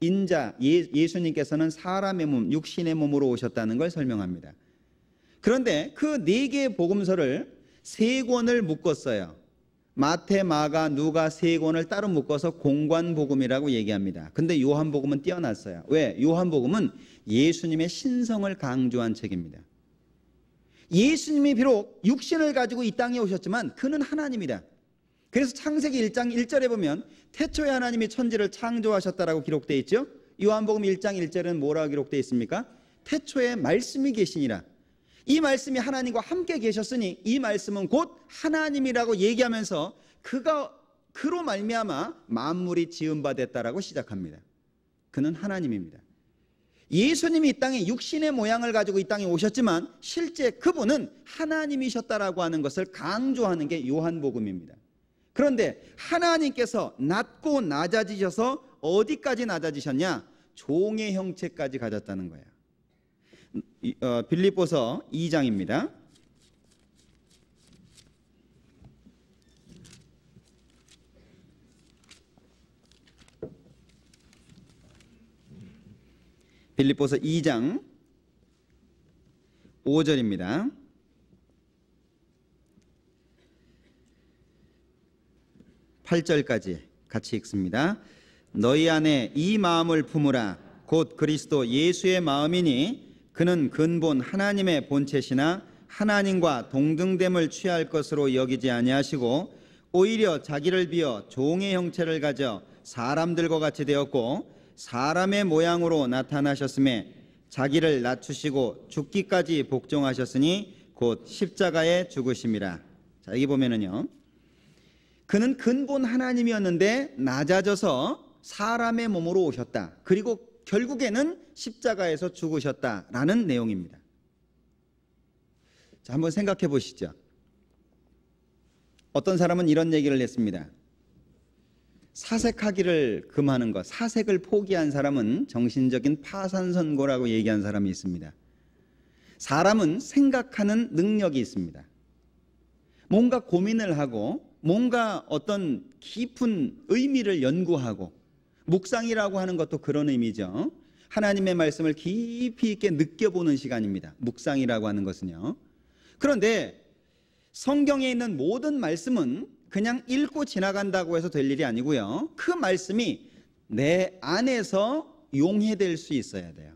인자, 예, 수님께서는 사람의 몸, 육신의 몸으로 오셨다는 걸 설명합니다. 그런데 그 네 개의 복음서를 세 권을 묶었어요. 마태, 마가, 누가 세 권을 따로 묶어서 공관복음이라고 얘기합니다. 근데 요한복음은 뛰어났어요. 왜? 요한복음은 예수님의 신성을 강조한 책입니다. 예수님이 비록 육신을 가지고 이 땅에 오셨지만 그는 하나님이다. 그래서 창세기 1장 1절에 보면 태초에 하나님이 천지를 창조하셨다라고 기록되어 있죠. 요한복음 1장 1절은 뭐라고 기록되어 있습니까? 태초에 말씀이 계시니라. 이 말씀이 하나님과 함께 계셨으니 이 말씀은 곧 하나님이라고 얘기하면서 그가 그로 말미암아 만물이 지음받았다라고 시작합니다. 그는 하나님입니다. 예수님이 이 땅에 육신의 모양을 가지고 이 땅에 오셨지만 실제 그분은 하나님이셨다라고 하는 것을 강조하는 게 요한복음입니다. 그런데 하나님께서 낮고 낮아지셔서 어디까지 낮아지셨냐? 종의 형체까지 가졌다는 거예요. 어, 빌립보서 2장입니다. 빌립보서 2장 5절입니다. 8절까지 같이 읽습니다. 너희 안에 이 마음을 품으라 곧 그리스도 예수의 마음이니 그는 근본 하나님의 본체시나 하나님과 동등됨을 취할 것으로 여기지 아니하시고 오히려 자기를 비어 종의 형체를 가져 사람들과 같이 되었고 사람의 모양으로 나타나셨음에 자기를 낮추시고 죽기까지 복종하셨으니 곧 십자가에 죽으심이라. 자, 여기 보면은요. 그는 근본 하나님이었는데 낮아져서 사람의 몸으로 오셨다. 그리고 결국에는 십자가에서 죽으셨다라는 내용입니다. 자, 한번 생각해 보시죠. 어떤 사람은 이런 얘기를 했습니다. 사색하기를 금하는 것, 사색을 포기한 사람은 정신적인 파산 선고라고 얘기한 사람이 있습니다. 사람은 생각하는 능력이 있습니다. 뭔가 고민을 하고 뭔가 어떤 깊은 의미를 연구하고 묵상이라고 하는 것도 그런 의미죠. 하나님의 말씀을 깊이 있게 느껴보는 시간입니다. 묵상이라고 하는 것은요. 그런데 성경에 있는 모든 말씀은 그냥 읽고 지나간다고 해서 될 일이 아니고요. 그 말씀이 내 안에서 용해될 수 있어야 돼요.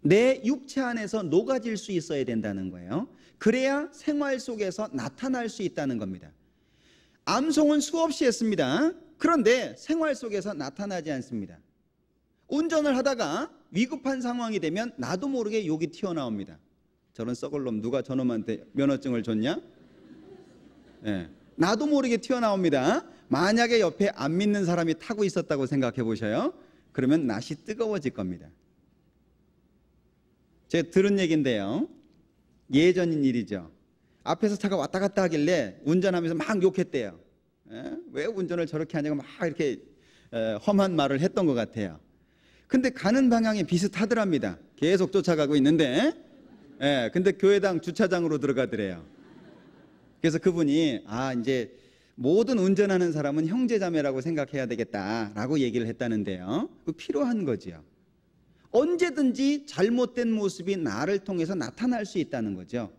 내 육체 안에서 녹아질 수 있어야 된다는 거예요. 그래야 생활 속에서 나타날 수 있다는 겁니다. 암송은 수없이 했습니다. 그런데 생활 속에서 나타나지 않습니다. 운전을 하다가 위급한 상황이 되면 나도 모르게 욕이 튀어나옵니다. 저런 썩을 놈 누가 저놈한테 면허증을 줬냐? 네. 나도 모르게 튀어나옵니다. 만약에 옆에 안 믿는 사람이 타고 있었다고 생각해 보셔요. 그러면 낯이 뜨거워질 겁니다. 제가 들은 얘긴데요. 예전인 일이죠. 앞에서 차가 왔다 갔다 하길래 운전하면서 막 욕했대요. 예? 왜 운전을 저렇게 하냐고 막 이렇게 험한 말을 했던 것 같아요. 근데 가는 방향이 비슷하더랍니다. 계속 쫓아가고 있는데, 예, 근데 교회당 주차장으로 들어가더래요. 그래서 그분이 아 이제 모든 운전하는 사람은 형제자매라고 생각해야 되겠다라고 얘기를 했다는데요. 그 필요한 거지요. 언제든지 잘못된 모습이 나를 통해서 나타날 수 있다는 거죠.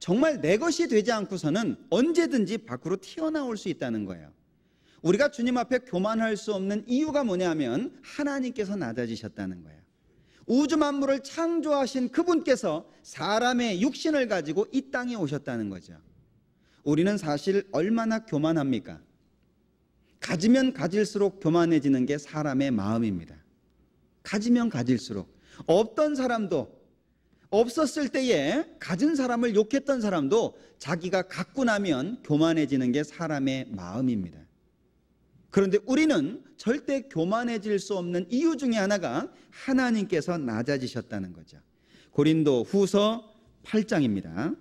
정말 내 것이 되지 않고서는 언제든지 밖으로 튀어나올 수 있다는 거예요. 우리가 주님 앞에 교만할 수 없는 이유가 뭐냐면 하나님께서 낮아지셨다는 거예요. 우주 만물을 창조하신 그분께서 사람의 육신을 가지고 이 땅에 오셨다는 거죠. 우리는 사실 얼마나 교만합니까? 가지면 가질수록 교만해지는 게 사람의 마음입니다. 가지면 가질수록 없던 사람도 없었을 때에 가진 사람을 욕했던 사람도 자기가 갖고 나면 교만해지는 게 사람의 마음입니다. 그런데 우리는 절대 교만해질 수 없는 이유 중에 하나가 하나님께서 낮아지셨다는 거죠. 고린도 후서 8장입니다.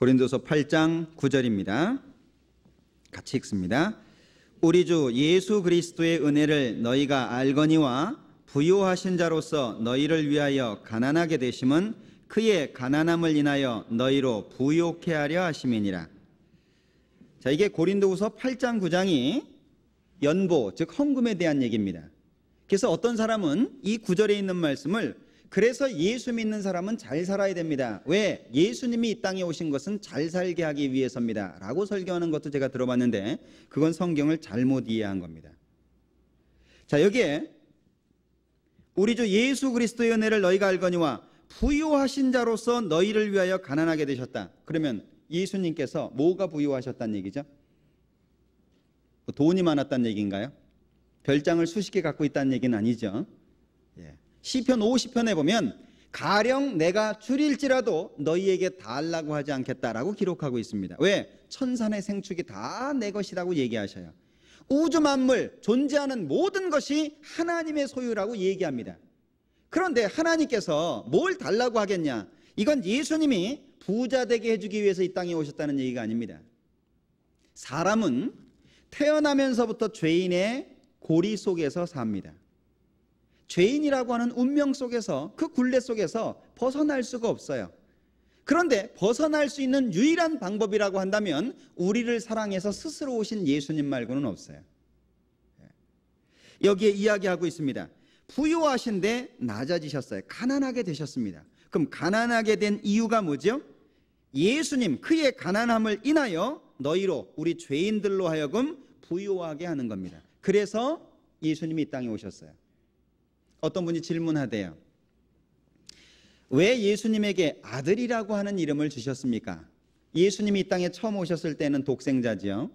고린도서 8장 9절입니다. 같이 읽습니다. 우리 주 예수 그리스도의 은혜를 너희가 알거니와 부요하신 자로서 너희를 위하여 가난하게 되심은 그의 가난함을 인하여 너희로 부요케 하려 하심이니라. 자, 이게 고린도후서 8장 9장이 연보, 즉 헌금에 대한 얘기입니다. 그래서 어떤 사람은 이 구절에 있는 말씀을 그래서 예수 믿는 사람은 잘 살아야 됩니다. 왜? 예수님이 이 땅에 오신 것은 잘 살게 하기 위해서입니다. 라고 설교하는 것도 제가 들어봤는데 그건 성경을 잘못 이해한 겁니다. 자, 여기에 우리 주 예수 그리스도의 은혜를 너희가 알거니와 부유하신 자로서 너희를 위하여 가난하게 되셨다. 그러면 예수님께서 뭐가 부유하셨다는 얘기죠? 뭐 돈이 많았다는 얘기인가요? 별장을 수십 개 갖고 있다는 얘기는 아니죠. 시편 50편에 보면 가령 내가 줄일지라도 너희에게 달라고 하지 않겠다라고 기록하고 있습니다. 왜? 천산의 생축이 다 내 것이라고 얘기하셔요. 우주 만물 존재하는 모든 것이 하나님의 소유라고 얘기합니다. 그런데 하나님께서 뭘 달라고 하겠냐? 이건 예수님이 부자 되게 해주기 위해서 이 땅에 오셨다는 얘기가 아닙니다. 사람은 태어나면서부터 죄인의 고리 속에서 삽니다. 죄인이라고 하는 운명 속에서 그 굴레 속에서 벗어날 수가 없어요. 그런데 벗어날 수 있는 유일한 방법이라고 한다면 우리를 사랑해서 스스로 오신 예수님 말고는 없어요. 예. 여기에 이야기하고 있습니다. 부유하신데 낮아지셨어요. 가난하게 되셨습니다. 그럼 가난하게 된 이유가 뭐죠? 예수님 그의 가난함을 인하여 너희로 우리 죄인들로 하여금 부유하게 하는 겁니다. 그래서 예수님이 이 땅에 오셨어요. 어떤 분이 질문하대요. 왜 예수님에게 아들이라고 하는 이름을 주셨습니까? 예수님이 이 땅에 처음 오셨을 때는 독생자지요.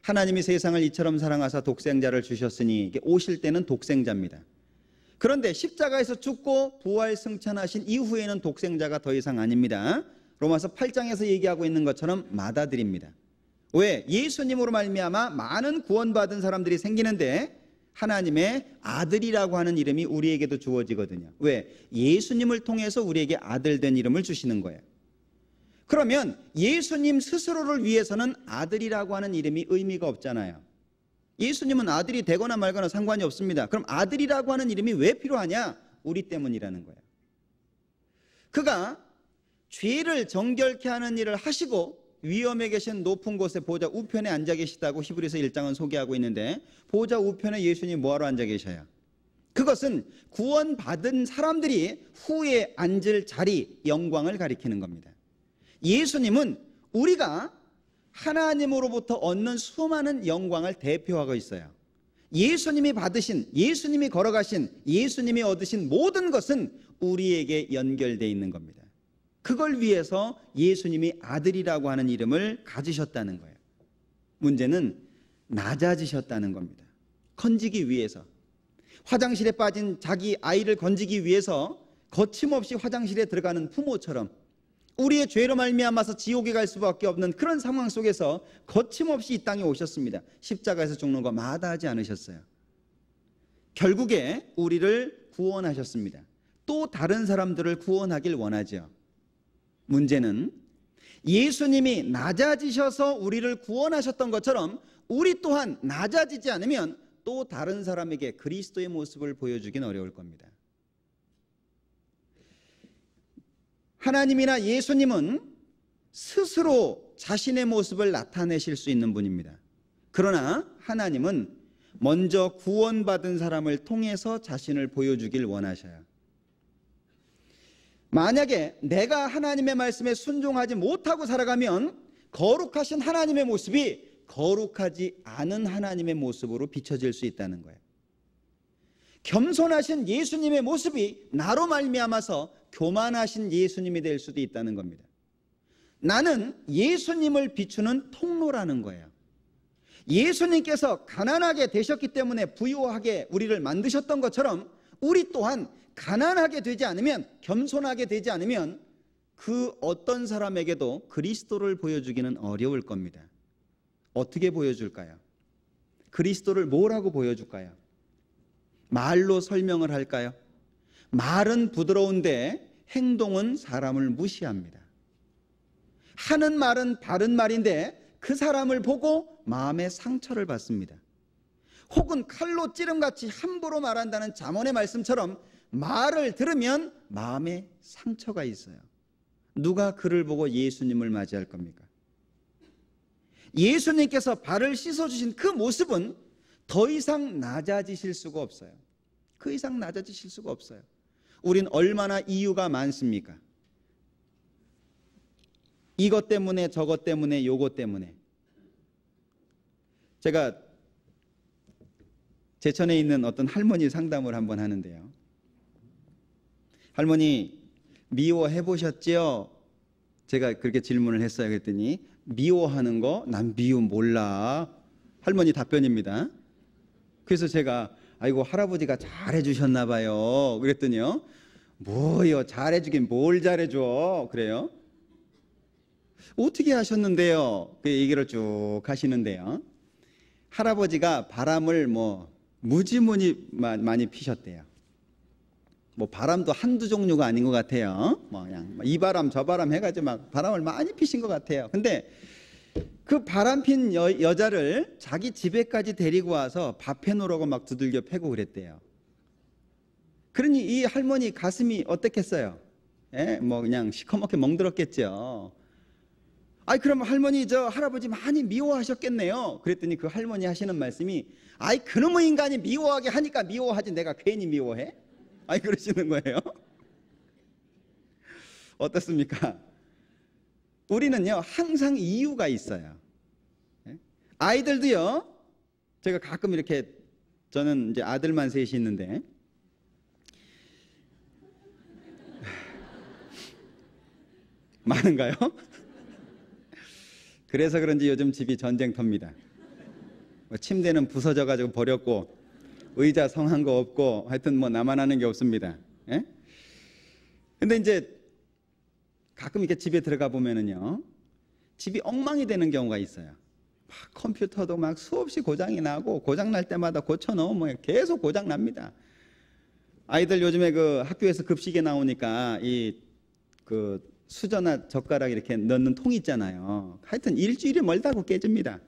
하나님이 세상을 이처럼 사랑하사 독생자를 주셨으니 오실 때는 독생자입니다. 그런데 십자가에서 죽고 부활 승천하신 이후에는 독생자가 더 이상 아닙니다. 로마서 8장에서 얘기하고 있는 것처럼 마다들입니다. 왜? 예수님으로 말미암아 많은 구원받은 사람들이 생기는데 하나님의 아들이라고 하는 이름이 우리에게도 주어지거든요. 왜? 예수님을 통해서 우리에게 아들 된 이름을 주시는 거예요. 그러면 예수님 스스로를 위해서는 아들이라고 하는 이름이 의미가 없잖아요. 예수님은 아들이 되거나 말거나 상관이 없습니다. 그럼 아들이라고 하는 이름이 왜 필요하냐? 우리 때문이라는 거예요. 그가 죄를 정결케 하는 일을 하시고 위험에 계신 높은 곳에 보좌 우편에 앉아 계시다고 히브리서 1장은 소개하고 있는데 보좌 우편에 예수님 뭐하러 앉아 계셔요? 그것은 구원받은 사람들이 후에 앉을 자리, 영광을 가리키는 겁니다. 예수님은 우리가 하나님으로부터 얻는 수많은 영광을 대표하고 있어요. 예수님이 받으신, 예수님이 걸어가신, 예수님이 얻으신 모든 것은 우리에게 연결되어 있는 겁니다. 그걸 위해서 예수님이 아들이라고 하는 이름을 가지셨다는 거예요. 문제는 낮아지셨다는 겁니다. 건지기 위해서. 화장실에 빠진 자기 아이를 건지기 위해서 거침없이 화장실에 들어가는 부모처럼 우리의 죄로 말미암아서 지옥에 갈 수밖에 없는 그런 상황 속에서 거침없이 이 땅에 오셨습니다. 십자가에서 죽는 거 마다하지 않으셨어요. 결국에 우리를 구원하셨습니다. 또 다른 사람들을 구원하길 원하죠 문제는 예수님이 낮아지셔서 우리를 구원하셨던 것처럼 우리 또한 낮아지지 않으면 또 다른 사람에게 그리스도의 모습을 보여주긴 어려울 겁니다. 하나님이나 예수님은 스스로 자신의 모습을 나타내실 수 있는 분입니다. 그러나 하나님은 먼저 구원받은 사람을 통해서 자신을 보여주길 원하셔요. 만약에 내가 하나님의 말씀에 순종하지 못하고 살아가면 거룩하신 하나님의 모습이 거룩하지 않은 하나님의 모습으로 비춰질 수 있다는 거예요. 겸손하신 예수님의 모습이 나로 말미암아서 교만하신 예수님이 될 수도 있다는 겁니다. 나는 예수님을 비추는 통로라는 거예요. 예수님께서 가난하게 되셨기 때문에 부유하게 우리를 만드셨던 것처럼 우리 또한 가난하게 되지 않으면 겸손하게 되지 않으면 그 어떤 사람에게도 그리스도를 보여주기는 어려울 겁니다. 어떻게 보여줄까요? 그리스도를 뭐라고 보여줄까요? 말로 설명을 할까요? 말은 부드러운데 행동은 사람을 무시합니다. 하는 말은 바른 말인데 그 사람을 보고 마음의 상처를 받습니다. 혹은 칼로 찌름같이 함부로 말한다는 자문의 말씀처럼 말을 들으면 마음에 상처가 있어요. 누가 그를 보고 예수님을 맞이할 겁니까? 예수님께서 발을 씻어주신 그 모습은 더 이상 낮아지실 수가 없어요. 그 이상 낮아지실 수가 없어요. 우린 얼마나 이유가 많습니까? 이것 때문에 저것 때문에 요것 때문에 제가 제천에 있는 어떤 할머니 상담을 한번 하는데요. 할머니 미워해 보셨지요? 제가 그렇게 질문을 했어요. 그랬더니 미워하는 거 난 미움 몰라. 할머니 답변입니다. 그래서 제가 아이고 할아버지가 잘해 주셨나 봐요. 그랬더니요. 뭐요? 잘해 주긴 뭘 잘해 줘. 그래요? 어떻게 하셨는데요? 그 얘기를 쭉 하시는데요. 할아버지가 바람을 뭐 무지무지 많이 피셨대요. 뭐 바람도 한두 종류가 아닌 것 같아요. 뭐 그냥 이 바람 저 바람 해가지고 막 바람을 많이 피신 것 같아요. 근데 그 바람 핀 여, 여자를 자기 집에까지 데리고 와서 밥 해놓으라고 막 두들겨 패고 그랬대요. 그러니 이 할머니 가슴이 어떻겠어요? 예? 뭐 그냥 시커멓게 멍들었겠죠. 아이 그럼 할머니 저 할아버지 많이 미워하셨겠네요. 그랬더니 그 할머니 하시는 말씀이 아이 그놈의 인간이 미워하게 하니까 미워하지 내가 괜히 미워해? 아니 그러시는 거예요. 어떻습니까? 우리는요 항상 이유가 있어요. 예? 아이들도요. 제가 가끔 이렇게 저는 이제 아들만 셋이 있는데 많은가요? 그래서 그런지 요즘 집이 전쟁터입니다. 뭐 침대는 부서져가지고 버렸고 의자 성한 거 없고 하여튼 뭐 나만 하는 게 없습니다. 예? 근데 이제 가끔 이렇게 집에 들어가 보면은요. 집이 엉망이 되는 경우가 있어요. 막 컴퓨터도 막 수없이 고장이 나고 고장 날 때마다 고쳐 놓으면 뭐 계속 고장 납니다. 아이들 요즘에 그 학교에서 급식에 나오니까 이 그 수저나 젓가락 이렇게 넣는 통 있잖아요. 하여튼 일주일이 멀다고 깨집니다.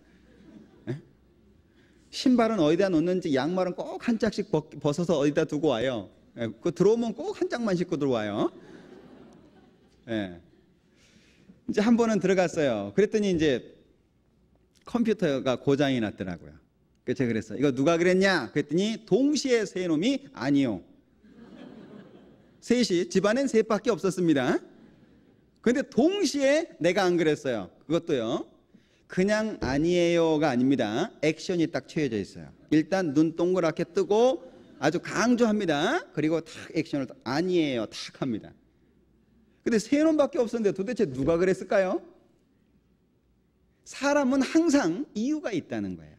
신발은 어디다 놓는지 양말은 꼭 한 짝씩 벗어서 어디다 두고 와요. 그 들어오면 꼭 한 짝만 신고 들어와요. 예. 이제 한 번은 들어갔어요. 그랬더니 이제 컴퓨터가 고장이 났더라고요. 그 제가 그랬어 이거 누가 그랬냐? 그랬더니 동시에 세 놈이 아니요. 셋이 집안엔 셋밖에 없었습니다. 근데 동시에 내가 안 그랬어요. 그것도요. 그냥 아니에요가 아닙니다. 액션이 딱 채워져 있어요. 일단 눈 동그랗게 뜨고 아주 강조합니다. 그리고 탁 액션을 아니에요. 탁 합니다. 근데 세놈밖에 없었는데 도대체 누가 그랬을까요? 사람은 항상 이유가 있다는 거예요.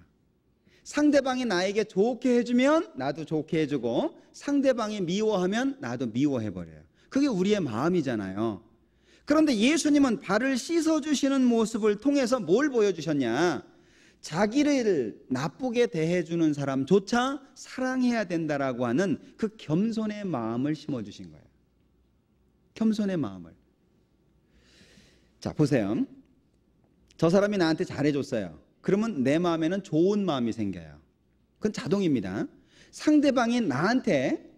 상대방이 나에게 좋게 해주면 나도 좋게 해주고 상대방이 미워하면 나도 미워해버려요. 그게 우리의 마음이잖아요. 그런데 예수님은 발을 씻어주시는 모습을 통해서 뭘 보여주셨냐? 자기를 나쁘게 대해주는 사람조차 사랑해야 된다라고 하는 그 겸손의 마음을 심어주신 거예요. 겸손의 마음을. 자, 보세요. 저 사람이 나한테 잘해줬어요. 그러면 내 마음에는 좋은 마음이 생겨요. 그건 자동입니다. 상대방이 나한테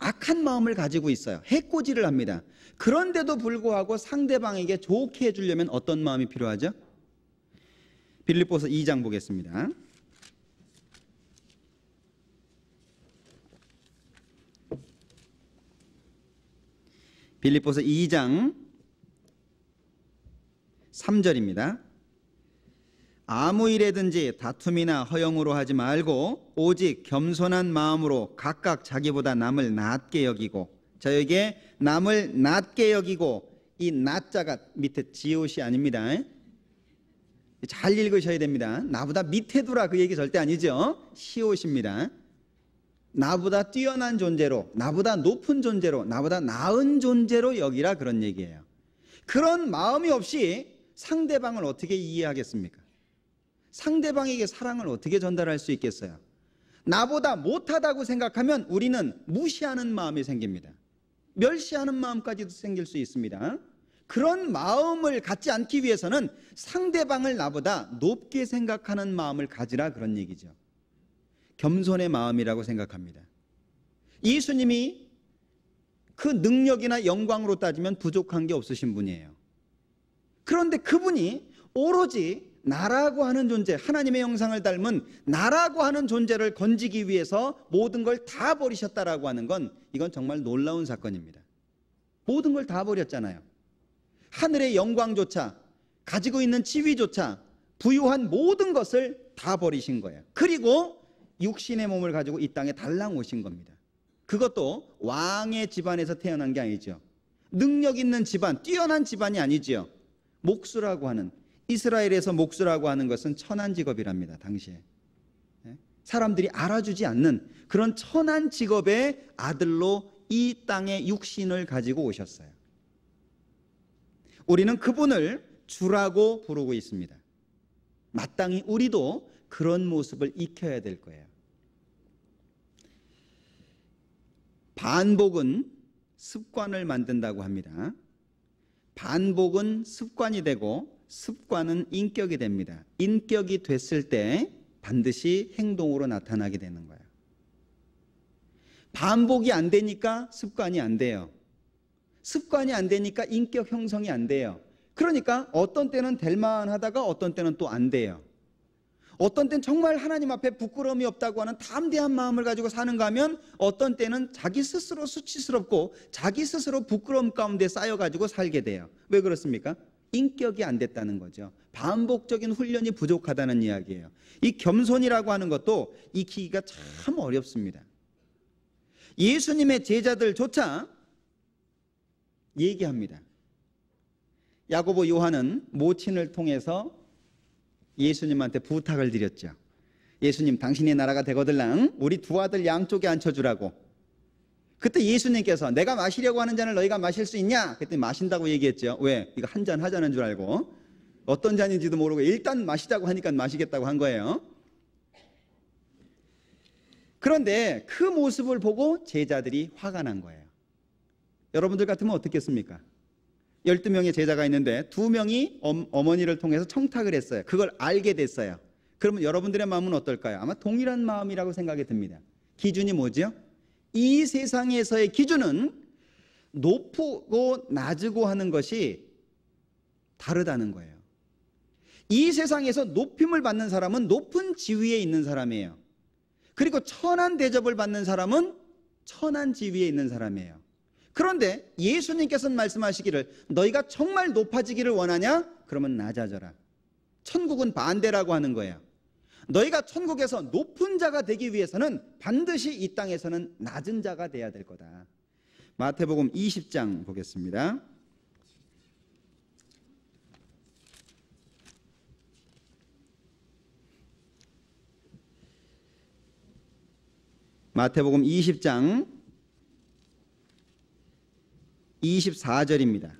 악한 마음을 가지고 있어요. 해코지를 합니다. 그런데도 불구하고 상대방에게 좋게 해주려면 어떤 마음이 필요하죠? 빌립보서 2장 보겠습니다. 빌립보서 2장 3절입니다. 아무 일에든지 다툼이나 허영으로 하지 말고 오직 겸손한 마음으로 각각 자기보다 남을 낮게 여기고 저에게 남을 낮게 여기고 이 낮자가 밑에 지옷이 아닙니다. 잘 읽으셔야 됩니다. 나보다 밑에 두라 그 얘기 절대 아니죠. 시옷입니다. 나보다 뛰어난 존재로, 나보다 높은 존재로, 나보다 나은 존재로 여기라 그런 얘기예요. 그런 마음이 없이 상대방을 어떻게 이해하겠습니까? 상대방에게 사랑을 어떻게 전달할 수 있겠어요? 나보다 못하다고 생각하면 우리는 무시하는 마음이 생깁니다. 멸시하는 마음까지도 생길 수 있습니다. 그런 마음을 갖지 않기 위해서는 상대방을 나보다 높게 생각하는 마음을 가지라 그런 얘기죠. 겸손의 마음이라고 생각합니다. 예수님이 그 능력이나 영광으로 따지면 부족한 게 없으신 분이에요. 그런데 그분이 오로지 나라고 하는 존재, 하나님의 형상을 닮은 나라고 하는 존재를 건지기 위해서 모든 걸 다 버리셨다라고 하는 건 이건 정말 놀라운 사건입니다. 모든 걸 다 버렸잖아요. 하늘의 영광조차, 가지고 있는 지위조차, 부유한 모든 것을 다 버리신 거예요. 그리고 육신의 몸을 가지고 이 땅에 달랑 오신 겁니다. 그것도 왕의 집안에서 태어난 게 아니죠. 능력 있는 집안, 뛰어난 집안이 아니지요. 목수라고 하는 이스라엘에서 목수라고 하는 것은 천한 직업이랍니다. 당시에. 예? 사람들이 알아주지 않는 그런 천한 직업의 아들로 이 땅의 육신을 가지고 오셨어요. 우리는 그분을 주라고 부르고 있습니다. 마땅히 우리도 그런 모습을 익혀야 될 거예요. 반복은 습관을 만든다고 합니다. 반복은 습관이 되고 습관은 인격이 됩니다. 인격이 됐을 때 반드시 행동으로 나타나게 되는 거예요. 반복이 안 되니까 습관이 안 돼요. 습관이 안 되니까 인격 형성이 안 돼요. 그러니까 어떤 때는 될 만하다가 어떤 때는 또 안 돼요. 어떤 때는 정말 하나님 앞에 부끄러움이 없다고 하는 담대한 마음을 가지고 사는가 하면 어떤 때는 자기 스스로 수치스럽고 자기 스스로 부끄러움 가운데 쌓여가지고 살게 돼요. 왜 그렇습니까? 인격이 안 됐다는 거죠. 반복적인 훈련이 부족하다는 이야기예요. 이 겸손이라고 하는 것도 익히기가 참 어렵습니다. 예수님의 제자들조차 얘기합니다. 야고보 요한은 모친을 통해서 예수님한테 부탁을 드렸죠. 예수님 당신의 나라가 되거들랑 우리 두 아들 양쪽에 앉혀주라고 그때 예수님께서 내가 마시려고 하는 잔을 너희가 마실 수 있냐? 그때 마신다고 얘기했죠. 왜? 이거 한 잔 하자는 줄 알고 어떤 잔인지도 모르고 일단 마시자고 하니까 마시겠다고 한 거예요. 그런데 그 모습을 보고 제자들이 화가 난 거예요. 여러분들 같으면 어떻겠습니까? 12명의 제자가 있는데 2명이 어머니를 통해서 청탁을 했어요. 그걸 알게 됐어요. 그러면 여러분들의 마음은 어떨까요? 아마 동일한 마음이라고 생각이 듭니다. 기준이 뭐지요? 이 세상에서의 기준은 높고 낮고 하는 것이 다르다는 거예요. 이 세상에서 높임을 받는 사람은 높은 지위에 있는 사람이에요. 그리고 천한 대접을 받는 사람은 천한 지위에 있는 사람이에요. 그런데 예수님께서는 말씀하시기를 너희가 정말 높아지기를 원하냐? 그러면 낮아져라. 천국은 반대라고 하는 거예요. 너희가 천국에서 높은 자가 되기 위해서는 반드시 이 땅에서는 낮은 자가 돼야 될 거다. 마태복음 20장 보겠습니다. 마태복음 20장 24절입니다.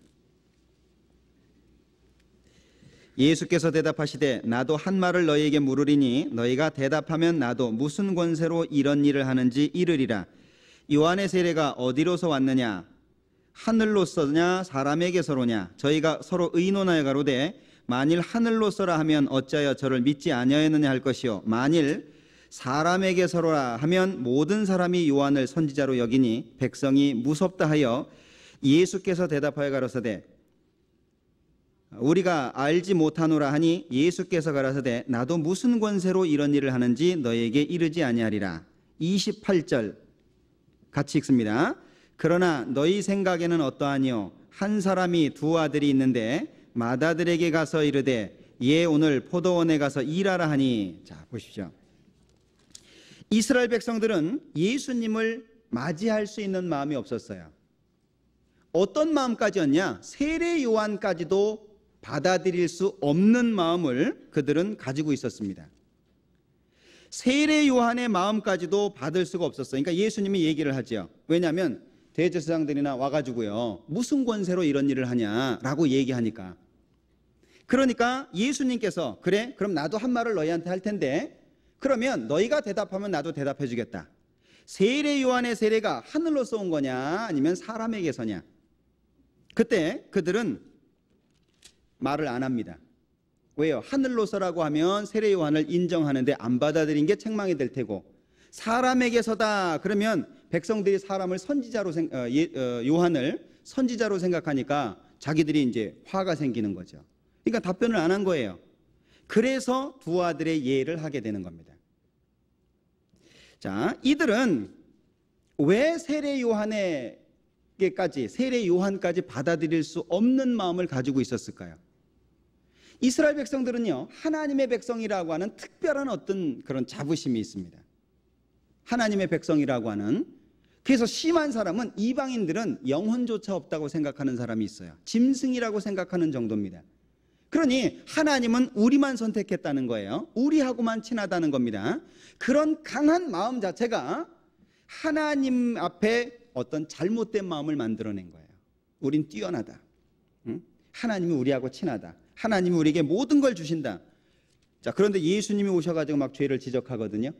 예수께서 대답하시되 나도 한 말을 너희에게 물으리니 너희가 대답하면 나도 무슨 권세로 이런 일을 하는지 이르리라 요한의 세례가 어디로서 왔느냐 하늘로서냐 사람에게서로냐 저희가 서로 의논하여 가로되 만일 하늘로서라 하면 어찌하여 저를 믿지 아니하였느냐 할 것이요 만일 사람에게서로라 하면 모든 사람이 요한을 선지자로 여기니 백성이 무섭다 하여 예수께서 대답하여 가로서되 우리가 알지 못하노라 하니 예수께서 가라사대 나도 무슨 권세로 이런 일을 하는지 너에게 이르지 아니하리라. 28절 같이 읽습니다. 그러나 너희 생각에는 어떠하니요 한 사람이 두 아들이 있는데 마다들에게 가서 이르되 예 오늘 포도원에 가서 일하라 하니 자 보십시오. 이스라엘 백성들은 예수님을 맞이할 수 있는 마음이 없었어요. 어떤 마음까지였냐? 세례 요한까지도 받아들일 수 없는 마음을 그들은 가지고 있었습니다. 세례 요한의 마음까지도 받을 수가 없었어요. 그러니까 예수님이 얘기를 하지요. 왜냐하면 대제사장들이나 와가지고요. 무슨 권세로 이런 일을 하냐라고 얘기하니까. 그러니까 예수님께서 그래 그럼 나도 한 말을 너희한테 할 텐데 그러면 너희가 대답하면 나도 대답해 주겠다. 세례 요한의 세례가 하늘로서 온 거냐 아니면 사람에게서냐. 그때 그들은 말을 안 합니다. 왜요? 하늘로서라고 하면 세례 요한을 인정하는데 안 받아들인 게 책망이 될 테고 사람에게서다 그러면 백성들이 사람을 선지자로 생, 어, 예, 어 요한을 선지자로 생각하니까 자기들이 이제 화가 생기는 거죠. 그러니까 답변을 안 한 거예요. 그래서 두 아들의 예를 하게 되는 겁니다. 자, 이들은 왜 세례 요한에게까지 세례 요한까지 받아들일 수 없는 마음을 가지고 있었을까요? 이스라엘 백성들은요, 하나님의 백성이라고 하는 특별한 어떤 그런 자부심이 있습니다. 하나님의 백성이라고 하는 그래서 심한 사람은 이방인들은 영혼조차 없다고 생각하는 사람이 있어요. 짐승이라고 생각하는 정도입니다. 그러니 하나님은 우리만 선택했다는 거예요. 우리하고만 친하다는 겁니다. 그런 강한 마음 자체가 하나님 앞에 어떤 잘못된 마음을 만들어낸 거예요. 우린 뛰어나다. 하나님이 우리하고 친하다. 하나님이 우리에게 모든 걸 주신다. 자, 그런데 예수님이 오셔가지고 막 죄를 지적하거든요.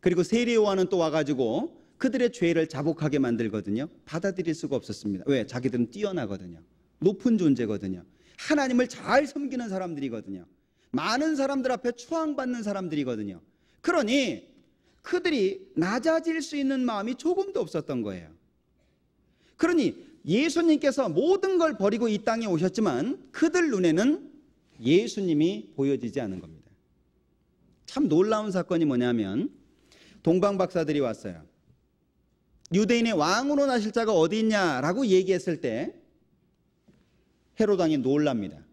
그리고 세례요한은 또 와가지고 그들의 죄를 자복하게 만들거든요. 받아들일 수가 없었습니다. 왜? 자기들은 뛰어나거든요. 높은 존재거든요. 하나님을 잘 섬기는 사람들이거든요. 많은 사람들 앞에 추앙받는 사람들이거든요. 그러니 그들이 낮아질 수 있는 마음이 조금도 없었던 거예요. 그러니 예수님께서 모든 걸 버리고 이 땅에 오셨지만 그들 눈에는 예수님이 보여지지 않은 겁니다. 참 놀라운 사건이 뭐냐면 동방 박사들이 왔어요. 유대인의 왕으로 나실 자가 어디 있냐라고 얘기했을 때헤로당이 놀랍니다.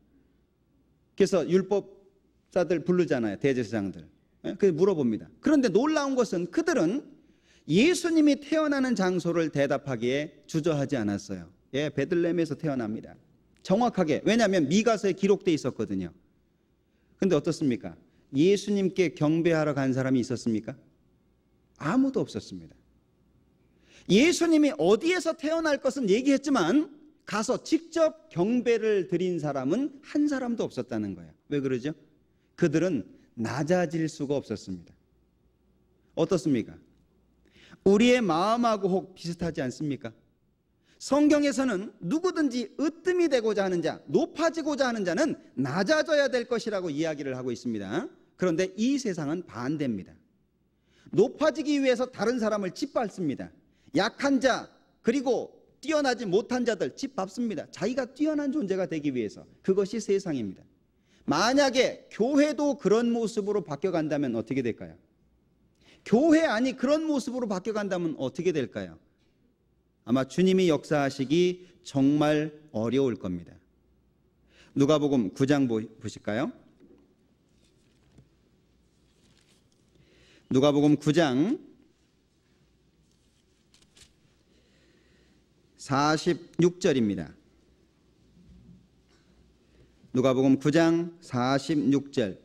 그래서 율법사들 부르잖아요. 대제사장들. 예? 그래서 물어봅니다. 그런데 놀라운 것은 그들은 예수님이 태어나는 장소를 대답하기에 주저하지 않았어요. 예, 베들레에서 태어납니다. 정확하게 왜냐하면 미가서에 기록돼 있었거든요. 근데 어떻습니까? 예수님께 경배하러 간 사람이 있었습니까? 아무도 없었습니다. 예수님이 어디에서 태어날 것은 얘기했지만 가서 직접 경배를 드린 사람은 한 사람도 없었다는 거예요. 왜 그러죠? 그들은 낮아질 수가 없었습니다. 어떻습니까? 우리의 마음하고 혹 비슷하지 않습니까? 성경에서는 누구든지 으뜸이 되고자 하는 자, 높아지고자 하는 자는 낮아져야 될 것이라고 이야기를 하고 있습니다. 그런데 이 세상은 반대입니다. 높아지기 위해서 다른 사람을 짓밟습니다. 약한 자, 그리고 뛰어나지 못한 자들 짓밟습니다. 자기가 뛰어난 존재가 되기 위해서. 그것이 세상입니다. 만약에 교회도 그런 모습으로 바뀌어간다면 어떻게 될까요? 교회 안이 그런 모습으로 바뀌어 간다면 어떻게 될까요? 아마 주님이 역사하시기 정말 어려울 겁니다. 누가복음 9장 보실까요? 누가복음 9장 46절입니다. 누가복음 9장 46절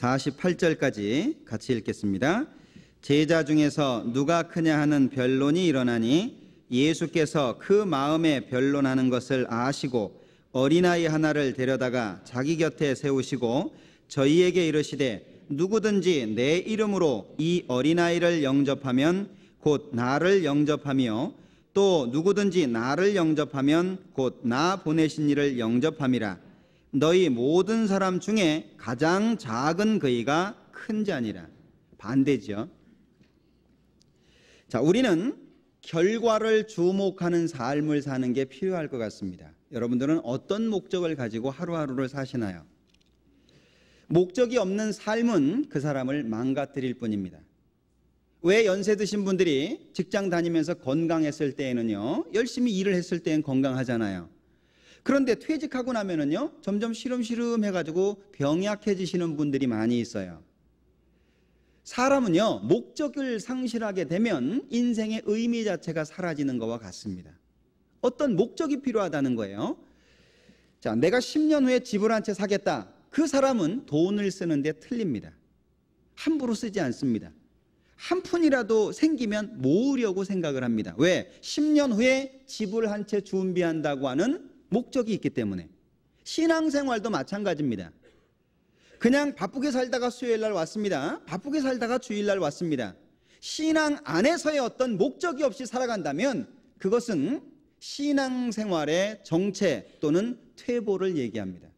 48절까지 같이 읽겠습니다. 제자 중에서 누가 크냐 하는 변론이 일어나니 예수께서 그 마음에 변론하는 것을 아시고 어린아이 하나를 데려다가 자기 곁에 세우시고 저희에게 이르시되 누구든지 내 이름으로 이 어린아이를 영접하면 곧 나를 영접하며 또 누구든지 나를 영접하면 곧 나 보내신 이를 영접함이라 너희 모든 사람 중에 가장 작은 그이가 큰 자니라. 반대죠. 자, 우리는 결과를 주목하는 삶을 사는 게 필요할 것 같습니다. 여러분들은 어떤 목적을 가지고 하루하루를 사시나요? 목적이 없는 삶은 그 사람을 망가뜨릴 뿐입니다. 왜 연세 드신 분들이 직장 다니면서 건강했을 때에는요, 열심히 일을 했을 때엔 건강하잖아요. 그런데 퇴직하고 나면은요, 점점 시름시름 해가지고 병약해지시는 분들이 많이 있어요. 사람은요, 목적을 상실하게 되면 인생의 의미 자체가 사라지는 것과 같습니다. 어떤 목적이 필요하다는 거예요. 자, 내가 10년 후에 집을 한 채 사겠다. 그 사람은 돈을 쓰는데 틀립니다. 함부로 쓰지 않습니다. 한 푼이라도 생기면 모으려고 생각을 합니다. 왜? 10년 후에 집을 한 채 준비한다고 하는 목적이 있기 때문에 신앙생활도 마찬가지입니다. 그냥 바쁘게 살다가 수요일 날 왔습니다. 바쁘게 살다가 주일 날 왔습니다. 신앙 안에서의 어떤 목적이 없이 살아간다면 그것은 신앙생활의 정체 또는 퇴보를 얘기합니다.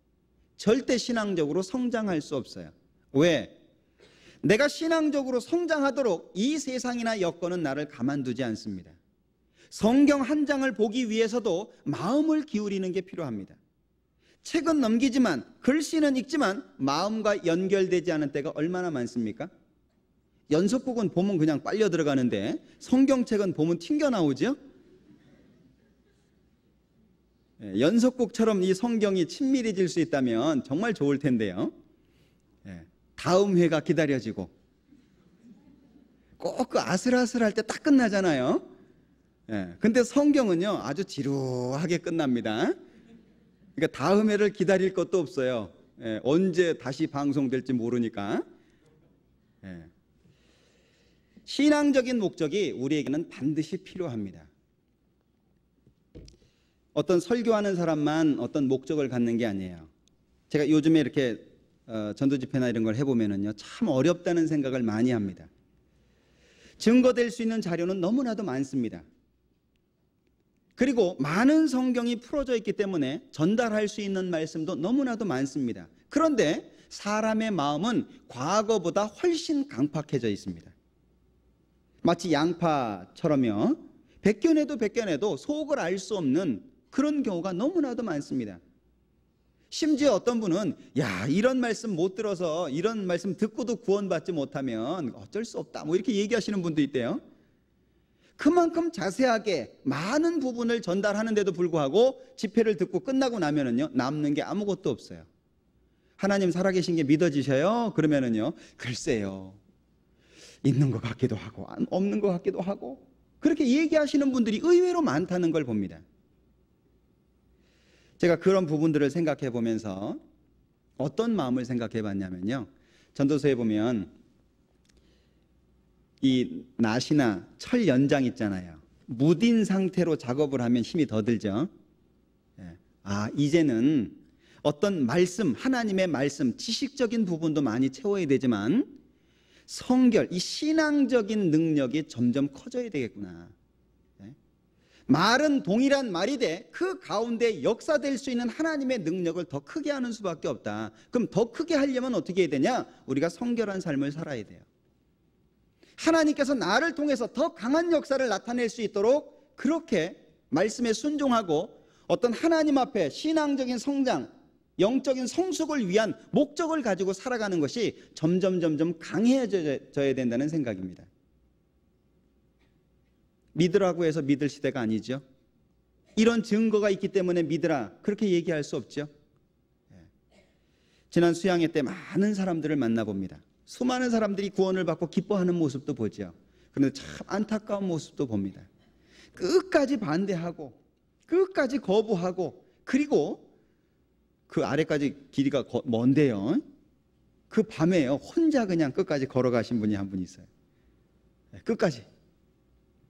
절대 신앙적으로 성장할 수 없어요. 왜? 내가 신앙적으로 성장하도록 이 세상이나 여건은 나를 가만두지 않습니다. 성경 한 장을 보기 위해서도 마음을 기울이는 게 필요합니다. 책은 넘기지만 글씨는 읽지만 마음과 연결되지 않은 때가 얼마나 많습니까? 연속국은 보면 그냥 빨려 들어가는데 성경책은 보면 튕겨 나오죠? 예, 연속국처럼 이 성경이 친밀해질 수 있다면 정말 좋을 텐데요. 예, 다음 회가 기다려지고 꼭 그 아슬아슬할 때 딱 끝나잖아요. 예. 근데 성경은요, 아주 지루하게 끝납니다. 그러니까 다음 해를 기다릴 것도 없어요. 예, 언제 다시 방송될지 모르니까. 예. 신앙적인 목적이 우리에게는 반드시 필요합니다. 어떤 설교하는 사람만 어떤 목적을 갖는 게 아니에요. 제가 요즘에 이렇게 어, 전도 집회나 이런 걸 해보면은요, 참 어렵다는 생각을 많이 합니다. 증거될 수 있는 자료는 너무나도 많습니다. 그리고 많은 성경이 풀어져 있기 때문에 전달할 수 있는 말씀도 너무나도 많습니다. 그런데 사람의 마음은 과거보다 훨씬 강팍해져 있습니다. 마치 양파처럼요. 백견에도백견에도 속을 알 수 없는 그런 경우가 너무나도 많습니다. 심지어 어떤 분은 야 이런 말씀 못 들어서 이런 말씀 듣고도 구원받지 못하면 어쩔 수 없다 뭐 이렇게 얘기하시는 분도 있대요. 그만큼 자세하게 많은 부분을 전달하는데도 불구하고 집회를 듣고 끝나고 나면은요, 남는 게 아무것도 없어요. 하나님 살아계신 게 믿어지셔요? 그러면은요, 글쎄요. 있는 것 같기도 하고, 없는 것 같기도 하고, 그렇게 얘기하시는 분들이 의외로 많다는 걸 봅니다. 제가 그런 부분들을 생각해 보면서 어떤 마음을 생각해 봤냐면요. 전도서에 보면 이 낫이나 철 연장 있잖아요. 무딘 상태로 작업을 하면 힘이 더 들죠. 예. 아, 이제는 어떤 말씀, 하나님의 말씀, 지식적인 부분도 많이 채워야 되지만 성결, 이 신앙적인 능력이 점점 커져야 되겠구나. 예. 말은 동일한 말이 돼. 그 가운데 역사될 수 있는 하나님의 능력을 더 크게 하는 수밖에 없다. 그럼 더 크게 하려면 어떻게 해야 되냐? 우리가 성결한 삶을 살아야 돼요. 하나님께서 나를 통해서 더 강한 역사를 나타낼 수 있도록 그렇게 말씀에 순종하고 어떤 하나님 앞에 신앙적인 성장, 영적인 성숙을 위한 목적을 가지고 살아가는 것이 점점 점점 강해져야 된다는 생각입니다. 믿으라고 해서 믿을 시대가 아니죠. 이런 증거가 있기 때문에 믿으라 그렇게 얘기할 수 없죠. 예. 지난 수양회 때 많은 사람들을 만나봅니다. 수많은 사람들이 구원을 받고 기뻐하는 모습도 보죠. 그런데 참 안타까운 모습도 봅니다. 끝까지 반대하고 끝까지 거부하고 그리고 그 아래까지 길이가 먼데요. 그 밤에요. 혼자 그냥 끝까지 걸어가신 분이 한 분 있어요. 네, 끝까지.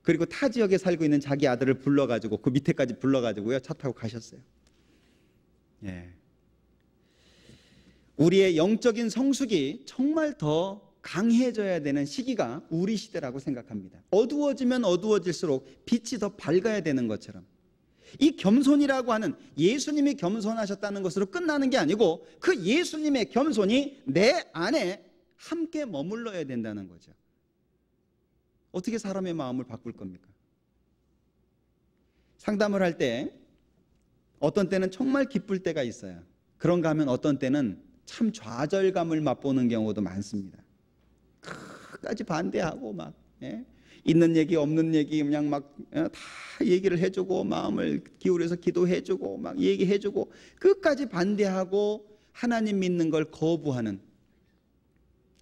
그리고 타 지역에 살고 있는 자기 아들을 불러가지고 그 밑에까지 불러가지고요. 차 타고 가셨어요. 예. 우리의 영적인 성숙이 정말 더 강해져야 되는 시기가 우리 시대라고 생각합니다. 어두워지면 어두워질수록 빛이 더 밝아야 되는 것처럼 이 겸손이라고 하는 예수님이 겸손하셨다는 것으로 끝나는 게 아니고 그 예수님의 겸손이 내 안에 함께 머물러야 된다는 거죠. 어떻게 사람의 마음을 바꿀 겁니까? 상담을 할 때 어떤 때는 정말 기쁠 때가 있어요. 그런가 하면 어떤 때는 참 좌절감을 맛보는 경우도 많습니다. 끝까지 반대하고 막 예? 있는 얘기 없는 얘기 그냥 막다 예? 얘기를 해주고 마음을 기울여서 기도해주고 막 얘기해주고 끝까지 반대하고 하나님 믿는 걸 거부하는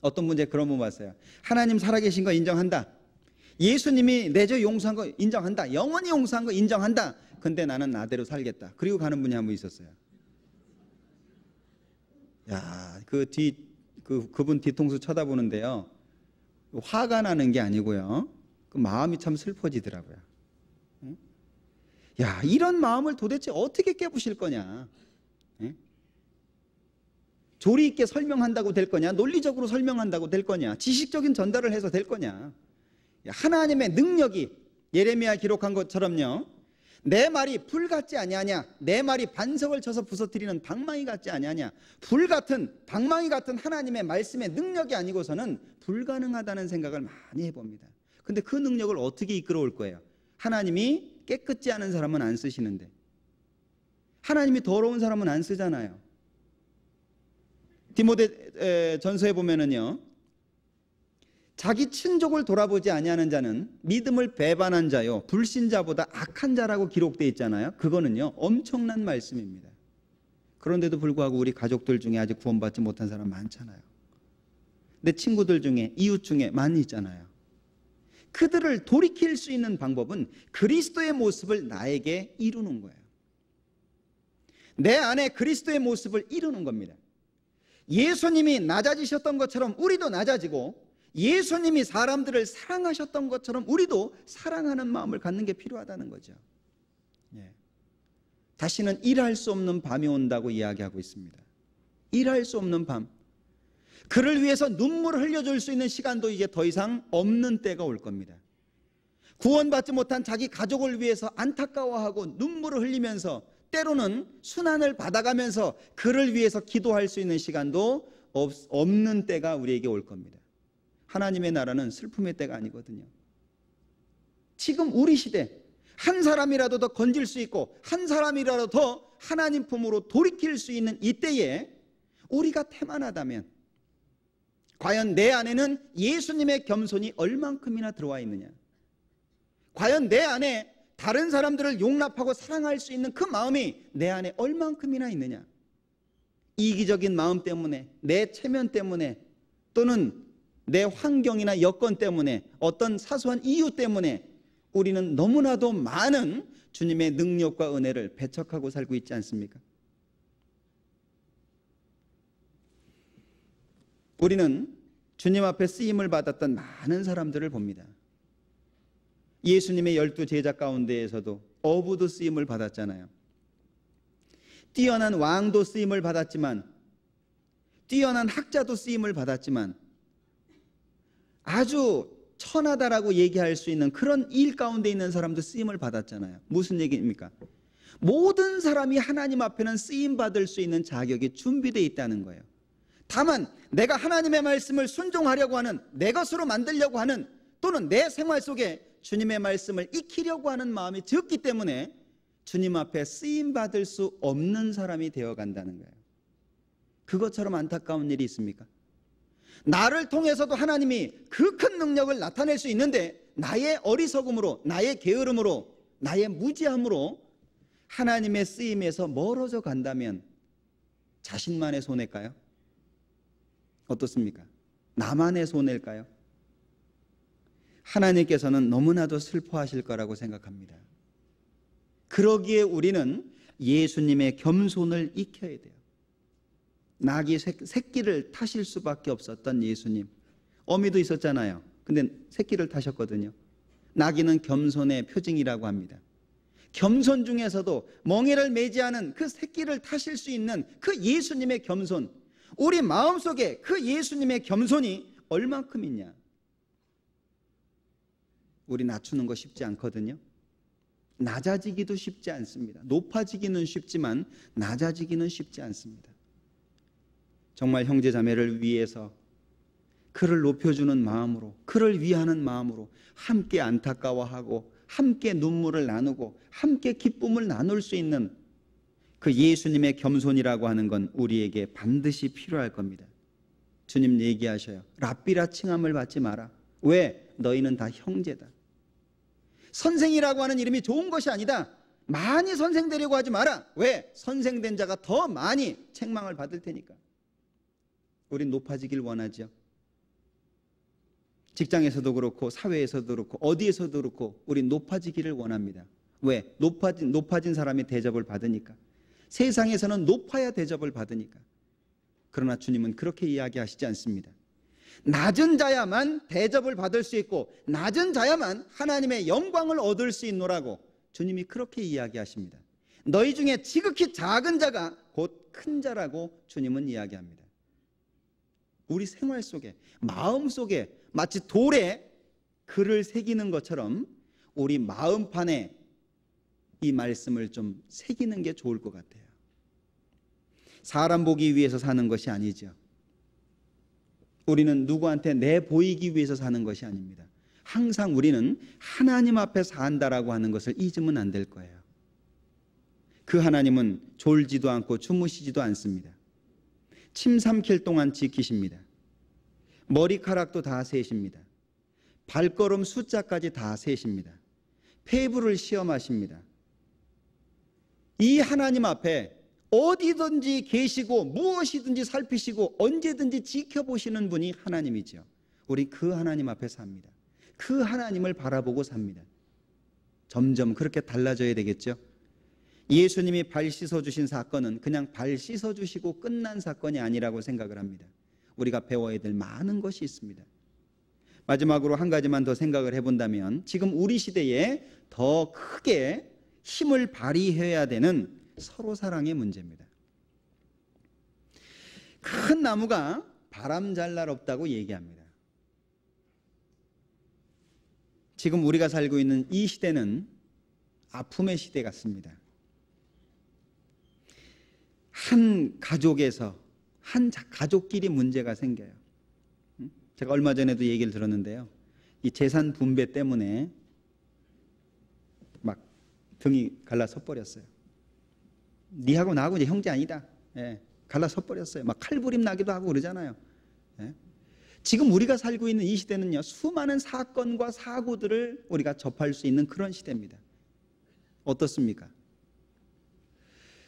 어떤 문제 그런 분 봤어요. 하나님 살아계신 거 인정한다. 예수님이 내죄 용서한 거 인정한다. 영원히 용서한 거 인정한다. 근데 나는 나대로 살겠다. 그리고 가는 분이 한 분 있었어요. 야, 그 뒤, 그, 그분 뒤통수 쳐다보는데요. 화가 나는 게 아니고요. 그 마음이 참 슬퍼지더라고요. 야, 이런 마음을 도대체 어떻게 깨부실 거냐? 조리 있게 설명한다고 될 거냐? 논리적으로 설명한다고 될 거냐? 지식적인 전달을 해서 될 거냐? 하나님의 능력이 예레미야 기록한 것처럼요. 내 말이 불 같지 아니하냐 내 말이 반석을 쳐서 부서뜨리는 방망이 같지 아니하냐 불 같은 방망이 같은 하나님의 말씀의 능력이 아니고서는 불가능하다는 생각을 많이 해봅니다 근데 그 능력을 어떻게 이끌어올 거예요 하나님이 깨끗지 않은 사람은 안 쓰시는데 하나님이 더러운 사람은 안 쓰잖아요 디모데 전서에 보면은요 자기 친족을 돌아보지 아니하는 자는 믿음을 배반한 자요 불신자보다 악한 자라고 기록돼 있잖아요. 그거는요 엄청난 말씀입니다. 그런데도 불구하고 우리 가족들 중에 아직 구원받지 못한 사람 많잖아요. 내 친구들 중에 이웃 중에 많이 있잖아요. 그들을 돌이킬 수 있는 방법은 그리스도의 모습을 나에게 이루는 거예요. 내 안에 그리스도의 모습을 이루는 겁니다. 예수님이 낮아지셨던 것처럼 우리도 낮아지고 예수님이 사람들을 사랑하셨던 것처럼 우리도 사랑하는 마음을 갖는 게 필요하다는 거죠. 예. 다시는 일할 수 없는 밤이 온다고 이야기하고 있습니다. 일할 수 없는 밤. 그를 위해서 눈물 을 흘려줄 수 있는 시간도 이제 더 이상 없는 때가 올 겁니다. 구원받지 못한 자기 가족을 위해서 안타까워하고 눈물을 흘리면서 때로는 순환을 받아가면서 그를 위해서 기도할 수 있는 시간도 없, 없는 때가 우리에게 올 겁니다. 하나님의 나라는 슬픔의 때가 아니거든요. 지금 우리 시대 한 사람이라도 더 건질 수 있고 한 사람이라도 더 하나님 품으로 돌이킬 수 있는 이때에 우리가 태만하다면 과연 내 안에는 예수님의 겸손이 얼만큼이나 들어와 있느냐 과연 내 안에 다른 사람들을 용납하고 사랑할 수 있는 그 마음이 내 안에 얼만큼이나 있느냐 이기적인 마음 때문에 내 체면 때문에 또는 내 환경이나 여건 때문에 어떤 사소한 이유 때문에 우리는 너무나도 많은 주님의 능력과 은혜를 배척하고 살고 있지 않습니까? 우리는 주님 앞에 쓰임을 받았던 많은 사람들을 봅니다. 예수님의 열두 제자 가운데에서도 어부도 쓰임을 받았잖아요. 뛰어난 왕도 쓰임을 받았지만, 뛰어난 학자도 쓰임을 받았지만, 아주 천하다라고 얘기할 수 있는 그런 일 가운데 있는 사람도 쓰임을 받았잖아요. 무슨 얘기입니까? 모든 사람이 하나님 앞에는 쓰임 받을 수 있는 자격이 준비되어 있다는 거예요. 다만 내가 하나님의 말씀을 순종하려고 하는 내 것으로 만들려고 하는 또는 내 생활 속에 주님의 말씀을 익히려고 하는 마음이 적기 때문에 주님 앞에 쓰임 받을 수 없는 사람이 되어 간다는 거예요. 그것처럼 안타까운 일이 있습니까? 나를 통해서도 하나님이 그 큰 능력을 나타낼 수 있는데 나의 어리석음으로, 나의 게으름으로, 나의 무지함으로 하나님의 쓰임에서 멀어져 간다면 자신만의 손해일까요? 어떻습니까? 나만의 손해일까요? 하나님께서는 너무나도 슬퍼하실 거라고 생각합니다. 그러기에 우리는 예수님의 겸손을 익혀야 돼요. 낙이 새끼를 타실 수밖에 없었던 예수님. 어미도 있었잖아요. 근데 새끼를 타셨거든요. 낙이는 겸손의 표징이라고 합니다. 겸손 중에서도 멍해를 매지 않은 그 새끼를 타실 수 있는 그 예수님의 겸손, 우리 마음속에 그 예수님의 겸손이 얼만큼 있냐? 우리 낮추는 거 쉽지 않거든요. 낮아지기도 쉽지 않습니다. 높아지기는 쉽지만 낮아지기는 쉽지 않습니다. 정말 형제 자매를 위해서 그를 높여주는 마음으로 그를 위하는 마음으로 함께 안타까워하고 함께 눈물을 나누고 함께 기쁨을 나눌 수 있는 그 예수님의 겸손이라고 하는 건 우리에게 반드시 필요할 겁니다. 주님 얘기하셔요. 랍비라 칭함을 받지 마라. 왜? 너희는 다 형제다. 선생이라고 하는 이름이 좋은 것이 아니다. 많이 선생 되려고 하지 마라. 왜? 선생된 자가 더 많이 책망을 받을 테니까. 우린 높아지길 원하죠. 직장에서도 그렇고 사회에서도 그렇고 어디에서도 그렇고 우린 높아지기를 원합니다. 왜? 높아진 높아진 사람이 대접을 받으니까. 세상에서는 높아야 대접을 받으니까. 그러나 주님은 그렇게 이야기하시지 않습니다. 낮은 자야만 대접을 받을 수 있고 낮은 자야만 하나님의 영광을 얻을 수 있노라고 주님이 그렇게 이야기하십니다. 너희 중에 지극히 작은 자가 곧 큰 자라고 주님은 이야기합니다. 우리 생활 속에 마음 속에 마치 돌에 글을 새기는 것처럼 우리 마음판에 이 말씀을 좀 새기는 게 좋을 것 같아요. 사람 보기 위해서 사는 것이 아니죠. 우리는 누구한테 내 보이기 위해서 사는 것이 아닙니다. 항상 우리는 하나님 앞에 산다라고 하는 것을 잊으면 안 될 거예요. 그 하나님은 졸지도 않고 주무시지도 않습니다. 침 삼킬 동안 지키십니다. 머리카락도 다 세십니다. 발걸음 숫자까지 다 세십니다. 폐부를 시험하십니다. 이 하나님 앞에 어디든지 계시고 무엇이든지 살피시고 언제든지 지켜보시는 분이 하나님이죠. 우리 그 하나님 앞에 삽니다. 그 하나님을 바라보고 삽니다. 점점 그렇게 달라져야 되겠죠. 예수님이 발 씻어주신 사건은 그냥 발 씻어주시고 끝난 사건이 아니라고 생각을 합니다. 우리가 배워야 될 많은 것이 있습니다. 마지막으로 한 가지만 더 생각을 해본다면 지금 우리 시대에 더 크게 힘을 발휘해야 되는 서로 사랑의 문제입니다. 큰 나무가 바람 잘 날 없다고 얘기합니다. 지금 우리가 살고 있는 이 시대는 아픔의 시대 같습니다. 한 가족에서 한 가족끼리 문제가 생겨요. 제가 얼마 전에도 얘기를 들었는데요. 이 재산 분배 때문에 막 등이 갈라서 버렸어요. 니하고 나하고 이제 형제 아니다. 예, 갈라서 버렸어요. 막 칼부림 나기도 하고 그러잖아요. 예. 지금 우리가 살고 있는 이 시대는요, 수많은 사건과 사고들을 우리가 접할 수 있는 그런 시대입니다. 어떻습니까?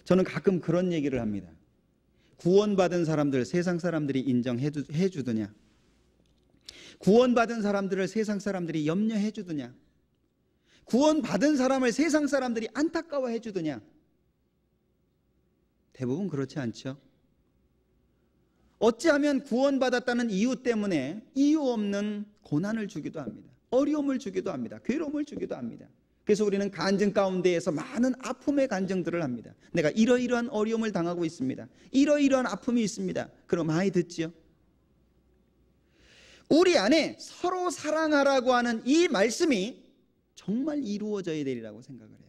저는 가끔 그런 얘기를 합니다. 구원받은 사람들 세상 사람들이 인정해 주, 드냐 구원받은 사람들을 세상 사람들이 염려해 주드냐? 구원받은 사람을 세상 사람들이 안타까워해 주드냐? 대부분 그렇지 않죠. 어찌하면 구원받았다는 이유 때문에 이유 없는 고난을 주기도 합니다. 어려움을 주기도 합니다. 괴로움을 주기도 합니다. 그래서 우리는 간증 가운데에서 많은 아픔의 간증들을 합니다. 내가 이러이러한 어려움을 당하고 있습니다. 이러이러한 아픔이 있습니다. 그럼 많이 듣지요. 우리 안에 서로 사랑하라고 하는 이 말씀이 정말 이루어져야 되리라고 생각을 해요.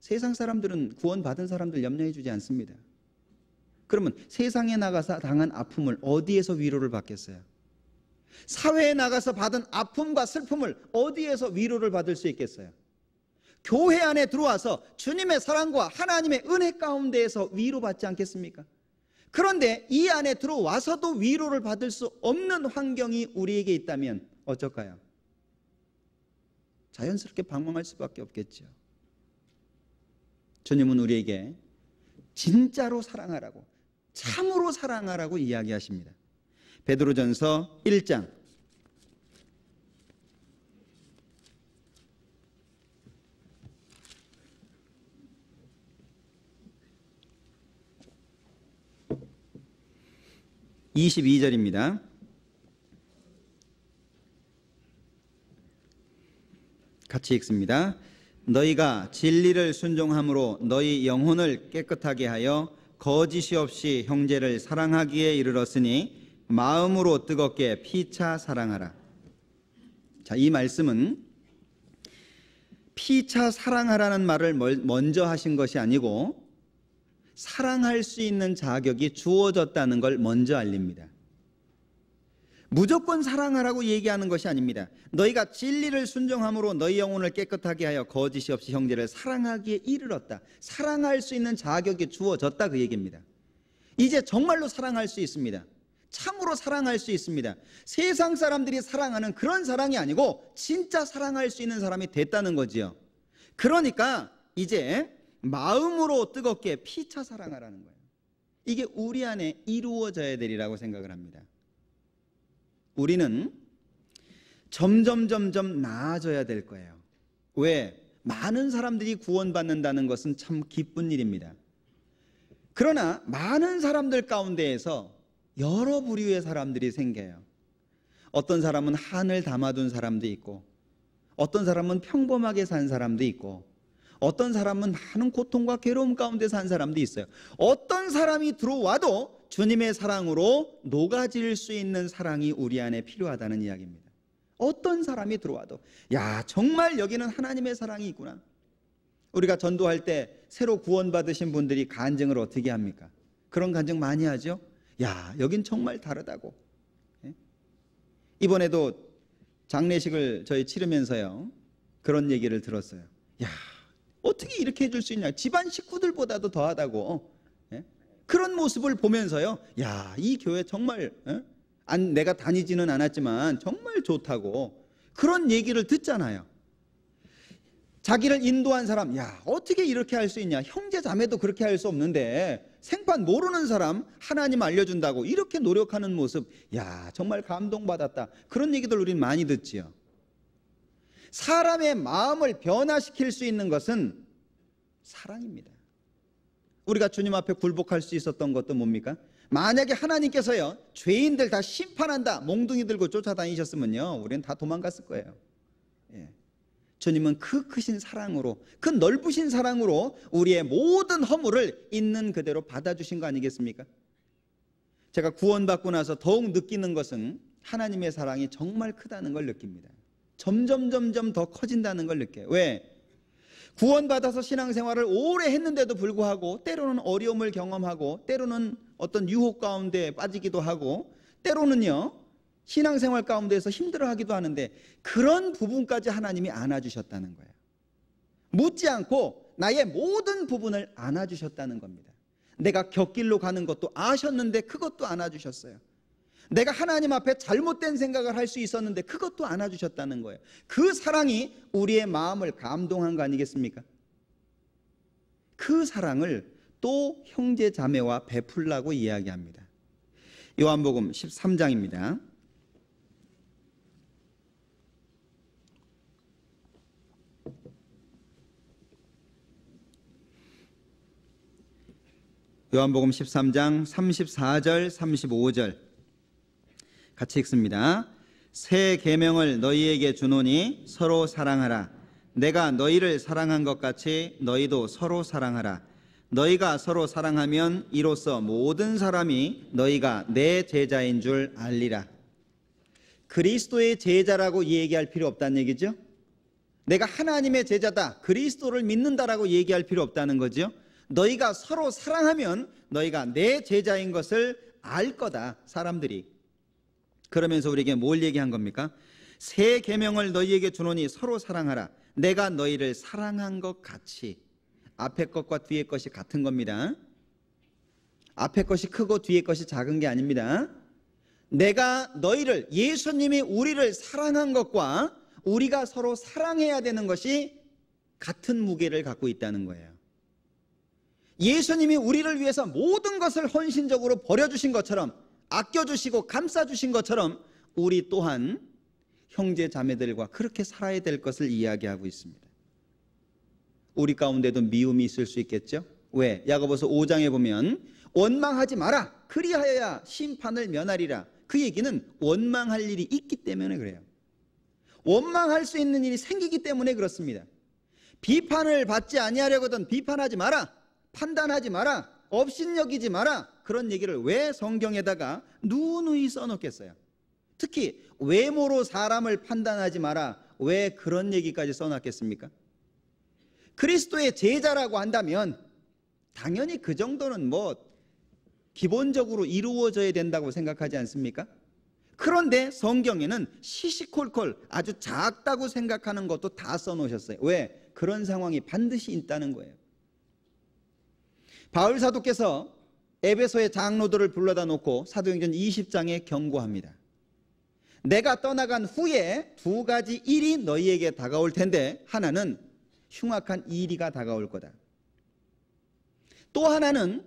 세상 사람들은 구원받은 사람들 염려해 주지 않습니다. 그러면 세상에 나가서 당한 아픔을 어디에서 위로를 받겠어요? 사회에 나가서 받은 아픔과 슬픔을 어디에서 위로를 받을 수 있겠어요? 교회 안에 들어와서 주님의 사랑과 하나님의 은혜 가운데에서 위로받지 않겠습니까? 그런데 이 안에 들어와서도 위로를 받을 수 없는 환경이 우리에게 있다면 어쩔까요? 자연스럽게 방황할 수밖에 없겠죠. 주님은 우리에게 진짜로 사랑하라고, 참으로 사랑하라고 이야기하십니다. 베드로전서 1장 22절입니다. 같이 읽습니다. 너희가 진리를 순종함으로 너희 영혼을 깨끗하게 하여 거짓이 없이 형제를 사랑하기에 이르렀으니 마음으로 뜨겁게 피차 사랑하라. 자, 이 말씀은 피차 사랑하라는 말을 먼저 하신 것이 아니고 사랑할 수 있는 자격이 주어졌다는 걸 먼저 알립니다. 무조건 사랑하라고 얘기하는 것이 아닙니다. 너희가 진리를 순종함으로 너희 영혼을 깨끗하게 하여 거짓이 없이 형제를 사랑하기에 이르렀다. 사랑할 수 있는 자격이 주어졌다 그 얘기입니다. 이제 정말로 사랑할 수 있습니다. 참으로 사랑할 수 있습니다. 세상 사람들이 사랑하는 그런 사랑이 아니고 진짜 사랑할 수 있는 사람이 됐다는 거지요. 그러니까 이제 마음으로 뜨겁게 피차 사랑하라는 거예요. 이게 우리 안에 이루어져야 되리라고 생각을 합니다. 우리는 점점 점점 나아져야 될 거예요. 왜? 많은 사람들이 구원받는다는 것은 참 기쁜 일입니다. 그러나 많은 사람들 가운데에서 여러 부류의 사람들이 생겨요. 어떤 사람은 한을 담아둔 사람도 있고, 어떤 사람은 평범하게 산 사람도 있고, 어떤 사람은 많은 고통과 괴로움 가운데 산 사람도 있어요. 어떤 사람이 들어와도 주님의 사랑으로 녹아질 수 있는 사랑이 우리 안에 필요하다는 이야기입니다. 어떤 사람이 들어와도, 야, 정말 여기는 하나님의 사랑이 있구나. 우리가 전도할 때 새로 구원받으신 분들이 간증을 어떻게 합니까? 그런 간증 많이 하죠? 야, 여긴 정말 다르다고. 예? 이번에도 장례식을 저희 치르면서요. 그런 얘기를 들었어요. 야, 어떻게 이렇게 해줄 수 있냐. 집안 식구들보다도 더하다고. 어? 예? 그런 모습을 보면서요. 야, 이 교회 정말, 예? 내가 다니지는 않았지만 정말 좋다고. 그런 얘기를 듣잖아요. 자기를 인도한 사람, 야, 어떻게 이렇게 할 수 있냐. 형제 자매도 그렇게 할 수 없는데, 생판 모르는 사람 하나님 알려준다고 이렇게 노력하는 모습, 야, 정말 감동받았다. 그런 얘기들 우리는 많이 듣지요. 사람의 마음을 변화시킬 수 있는 것은 사랑입니다. 우리가 주님 앞에 굴복할 수 있었던 것도 뭡니까? 만약에 하나님께서요, 죄인들 다 심판한다, 몽둥이 들고 쫓아다니셨으면요, 우리는 다 도망갔을 거예요. 주님은 그 크신 사랑으로 그 넓으신 사랑으로 우리의 모든 허물을 있는 그대로 받아주신 거 아니겠습니까? 제가 구원받고 나서 더욱 느끼는 것은 하나님의 사랑이 정말 크다는 걸 느낍니다. 점점 점점 더 커진다는 걸 느껴요. 왜? 구원받아서 신앙생활을 오래 했는데도 불구하고 때로는 어려움을 경험하고 때로는 어떤 유혹 가운데 빠지기도 하고 때로는요 신앙생활 가운데서 힘들어하기도 하는데 그런 부분까지 하나님이 안아주셨다는 거예요. 묻지 않고 나의 모든 부분을 안아주셨다는 겁니다. 내가 곁길로 가는 것도 아셨는데 그것도 안아주셨어요. 내가 하나님 앞에 잘못된 생각을 할 수 있었는데 그것도 안아주셨다는 거예요. 그 사랑이 우리의 마음을 감동한 거 아니겠습니까? 그 사랑을 또 형제 자매와 베풀라고 이야기합니다. 요한복음 13장입니다. 요한복음 13장 34절 35절 같이 읽습니다. 새 계명을 너희에게 주노니 서로 사랑하라. 내가 너희를 사랑한 것 같이 너희도 서로 사랑하라. 너희가 서로 사랑하면 이로써 모든 사람이 너희가 내 제자인 줄 알리라. 그리스도의 제자라고 얘기할 필요 없다는 얘기죠. 내가 하나님의 제자다. 그리스도를 믿는다라고 얘기할 필요 없다는 거죠. 너희가 서로 사랑하면 너희가 내 제자인 것을 알 거다 사람들이 그러면서 우리에게 뭘 얘기한 겁니까? 새 계명을 너희에게 주노니 서로 사랑하라 내가 너희를 사랑한 것 같이 앞에 것과 뒤에 것이 같은 겁니다 앞에 것이 크고 뒤에 것이 작은 게 아닙니다 내가 너희를 예수님이 우리를 사랑한 것과 우리가 서로 사랑해야 되는 것이 같은 무게를 갖고 있다는 거예요 예수님이 우리를 위해서 모든 것을 헌신적으로 버려주신 것처럼 아껴주시고 감싸주신 것처럼 우리 또한 형제 자매들과 그렇게 살아야 될 것을 이야기하고 있습니다. 우리 가운데도 미움이 있을 수 있겠죠? 왜? 야고보서 5장에 보면 원망하지 마라. 그리하여야 심판을 면하리라. 그 얘기는 원망할 일이 있기 때문에 그래요. 원망할 수 있는 일이 생기기 때문에 그렇습니다. 비판을 받지 아니하려거든 비판하지 마라. 판단하지 마라. 업신여기지 마라. 그런 얘기를 왜 성경에다가 누누이 써놓겠어요? 특히 외모로 사람을 판단하지 마라. 왜 그런 얘기까지 써놨겠습니까? 그리스도의 제자라고 한다면 당연히 그 정도는 뭐 기본적으로 이루어져야 된다고 생각하지 않습니까? 그런데 성경에는 시시콜콜 아주 작다고 생각하는 것도 다 써놓으셨어요. 왜? 그런 상황이 반드시 있다는 거예요. 바울 사도께서 에베소의 장로들을 불러다 놓고 사도행전 20장에 경고합니다. 내가 떠나간 후에 두 가지 일이 너희에게 다가올 텐데 하나는 흉악한 이리가 다가올 거다. 또 하나는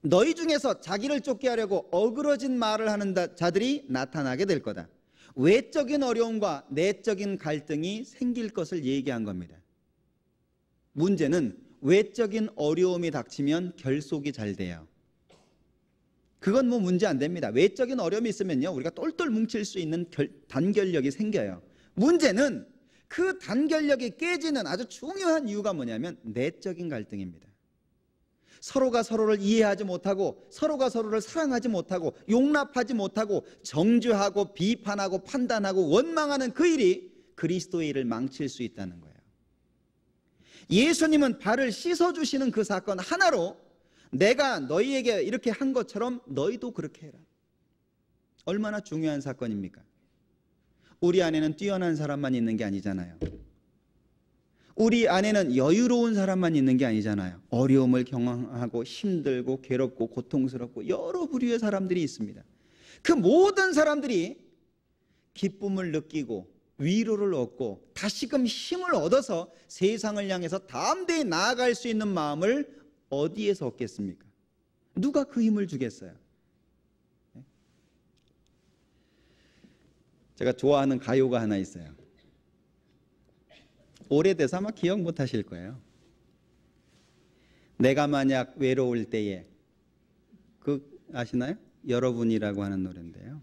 너희 중에서 자기를 쫓게 하려고 어그러진 말을 하는 자들이 나타나게 될 거다. 외적인 어려움과 내적인 갈등이 생길 것을 얘기한 겁니다. 문제는 외적인 어려움이 닥치면 결속이 잘 돼요. 그건 뭐 문제 안 됩니다. 외적인 어려움이 있으면요. 우리가 똘똘 뭉칠 수 있는 결, 단결력이 생겨요. 문제는 그 단결력이 깨지는 아주 중요한 이유가 뭐냐면 내적인 갈등입니다. 서로가 서로를 이해하지 못하고 서로가 서로를 사랑하지 못하고 용납하지 못하고 정죄하고 비판하고 판단하고 원망하는 그 일이 그리스도의 일을 망칠 수 있다는 거예요. 예수님은 발을 씻어주시는 그 사건 하나로 내가 너희에게 이렇게 한 것처럼 너희도 그렇게 해라. 얼마나 중요한 사건입니까? 우리 안에는 뛰어난 사람만 있는 게 아니잖아요. 우리 안에는 여유로운 사람만 있는 게 아니잖아요. 어려움을 경험하고 힘들고 괴롭고 고통스럽고 여러 부류의 사람들이 있습니다. 그 모든 사람들이 기쁨을 느끼고 위로를 얻고 다시금 힘을 얻어서 세상을 향해서 담대히 나아갈 수 있는 마음을 어디에서 얻겠습니까? 누가 그 힘을 주겠어요? 네? 제가 좋아하는 가요가 하나 있어요. 오래돼서 아마 기억 못 하실 거예요. 내가 만약 외로울 때에 그 아시나요? 여러분이라고 하는 노래인데요.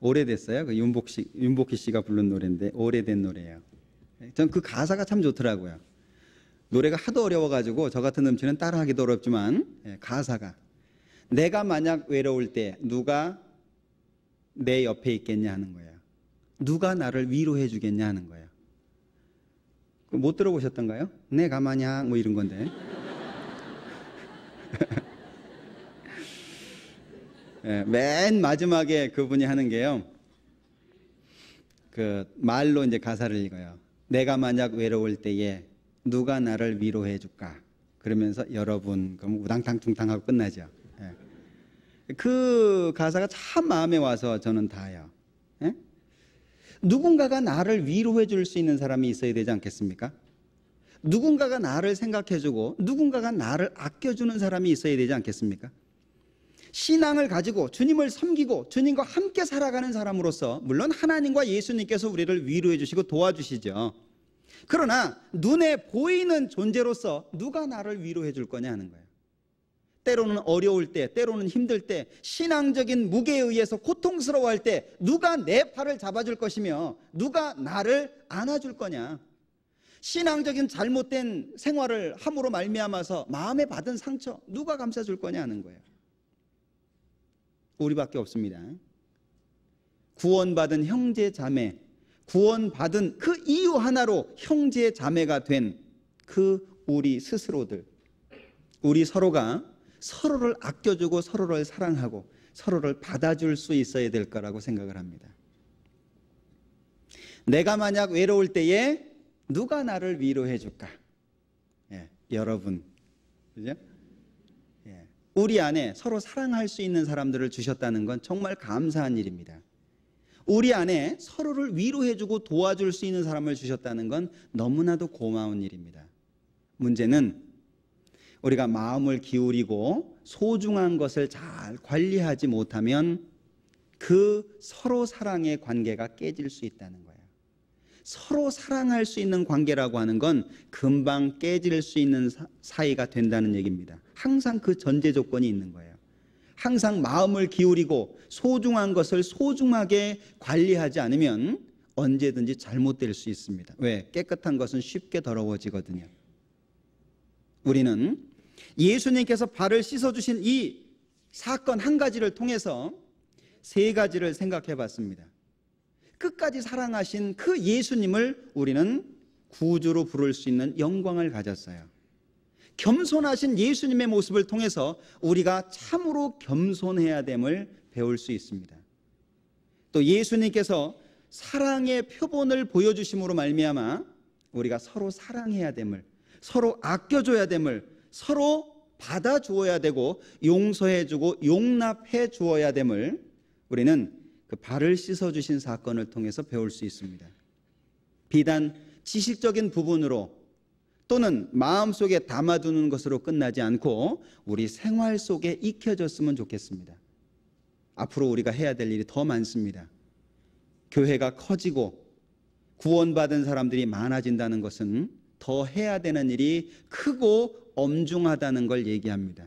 오래됐어요. 그 윤복 씨, 윤복희 씨가 부른 노래인데 오래된 노래예요. 예, 전그 가사가 참 좋더라고요. 노래가 하도 어려워가지고 저 같은 음치는 따라하기도 어렵지만 예, 가사가 내가 만약 외로울 때 누가 내 옆에 있겠냐 하는 거예요. 누가 나를 위로해 주겠냐 하는 거예요. 못 들어보셨던가요? 내가 만약 뭐 이런 건데. 예, 맨 마지막에 그분이 하는 게요. 그 말로 이제 가사를 읽어요. 내가 만약 외로울 때에 누가 나를 위로해 줄까? 그러면서 여러분 그럼 우당탕퉁탕하고 끝나죠. 예. 그 가사가 참 마음에 와서 저는 다요. 예? 누군가가 나를 위로해 줄 수 있는 사람이 있어야 되지 않겠습니까? 누군가가 나를 생각해 주고 누군가가 나를 아껴 주는 사람이 있어야 되지 않겠습니까? 신앙을 가지고 주님을 섬기고 주님과 함께 살아가는 사람으로서 물론 하나님과 예수님께서 우리를 위로해 주시고 도와주시죠. 그러나 눈에 보이는 존재로서 누가 나를 위로해 줄 거냐 하는 거예요. 때로는 어려울 때, 때로는 힘들 때, 신앙적인 무게에 의해서 고통스러워할 때 누가 내 팔을 잡아줄 것이며 누가 나를 안아줄 거냐. 신앙적인 잘못된 생활을 함으로 말미암아서 마음에 받은 상처 누가 감싸줄 거냐 하는 거예요. 우리밖에 없습니다. 구원받은 형제 자매, 구원받은 그 이유 하나로 형제 자매가 된 그 우리 스스로들. 우리 서로가 서로를 아껴주고 서로를 사랑하고 서로를 받아줄 수 있어야 될 거라고 생각을 합니다. 내가 만약 외로울 때에 누가 나를 위로해 줄까? 예, 여러분. 그죠? 우리 안에 서로 사랑할 수 있는 사람들을 주셨다는 건 정말 감사한 일입니다. 우리 안에 서로를 위로해주고 도와줄 수 있는 사람을 주셨다는 건 너무나도 고마운 일입니다. 문제는 우리가 마음을 기울이고 소중한 것을 잘 관리하지 못하면 그 서로 사랑의 관계가 깨질 수 있다는 것. 서로 사랑할 수 있는 관계라고 하는 건 금방 깨질 수 있는 사이가 된다는 얘기입니다. 항상 그 전제 조건이 있는 거예요. 항상 마음을 기울이고 소중한 것을 소중하게 관리하지 않으면 언제든지 잘못될 수 있습니다. 왜? 깨끗한 것은 쉽게 더러워지거든요. 우리는 예수님께서 발을 씻어주신 이 사건 한 가지를 통해서 세 가지를 생각해 봤습니다. 끝까지 사랑하신 그 예수님을 우리는 구주로 부를 수 있는 영광을 가졌어요. 겸손하신 예수님의 모습을 통해서 우리가 참으로 겸손해야 됨을 배울 수 있습니다. 또 예수님께서 사랑의 표본을 보여주심으로 말미암아 우리가 서로 사랑해야 됨을 서로 아껴줘야 됨을 서로 받아 주어야 되고 용서해 주고 용납해 주어야 됨을 우리는 그 발을 씻어 주신 사건을 통해서 배울 수 있습니다. 비단 지식적인 부분으로 또는 마음속에 담아두는 것으로 끝나지 않고 우리 생활 속에 익혀졌으면 좋겠습니다. 앞으로 우리가 해야 될 일이 더 많습니다. 교회가 커지고 구원받은 사람들이 많아진다는 것은 더 해야 되는 일이 크고 엄중하다는 걸 얘기합니다.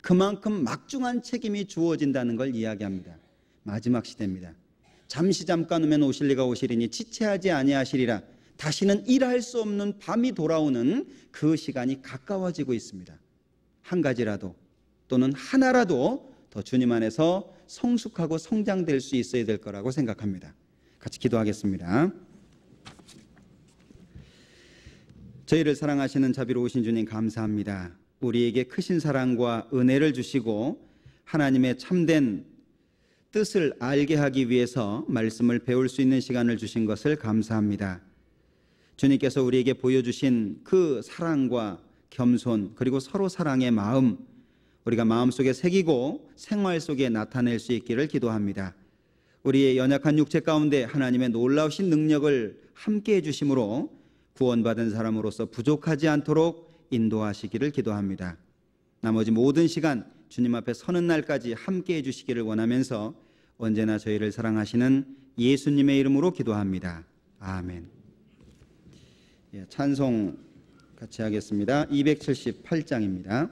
그만큼 막중한 책임이 주어진다는 걸 이야기합니다. 마지막 시대입니다. 잠시 잠깐 오면 오실 리가 오시리니 지체하지 아니하시리라. 다시는 일할 수 없는 밤이 돌아오는 그 시간이 가까워지고 있습니다. 한 가지라도 또는 하나라도 더 주님 안에서 성숙하고 성장될 수 있어야 될 거라고 생각합니다. 같이 기도하겠습니다. 저희를 사랑하시는 자비로우신 주님 감사합니다. 우리에게 크신 사랑과 은혜를 주시고 하나님의 참된 뜻을 알게 하기 위해서 말씀을 배울 수 있는 시간을 주신 것을 감사합니다. 주님께서 우리에게 보여주신 그 사랑과 겸손, 그리고 서로 사랑의 마음, 우리가 마음속에 새기고 생활 속에 나타낼 수 있기를 기도합니다. 우리의 연약한 육체 가운데 하나님의 놀라우신 능력을 함께 해주심으로 구원받은 사람으로서 부족하지 않도록 인도하시기를 기도합니다. 나머지 모든 시간 주님 앞에 서는 날까지 함께 해주시기를 원하면서 언제나 저희를 사랑하시는 예수님의 이름으로 기도합니다. 아멘. 예, 찬송 같이 하겠습니다. 278장입니다.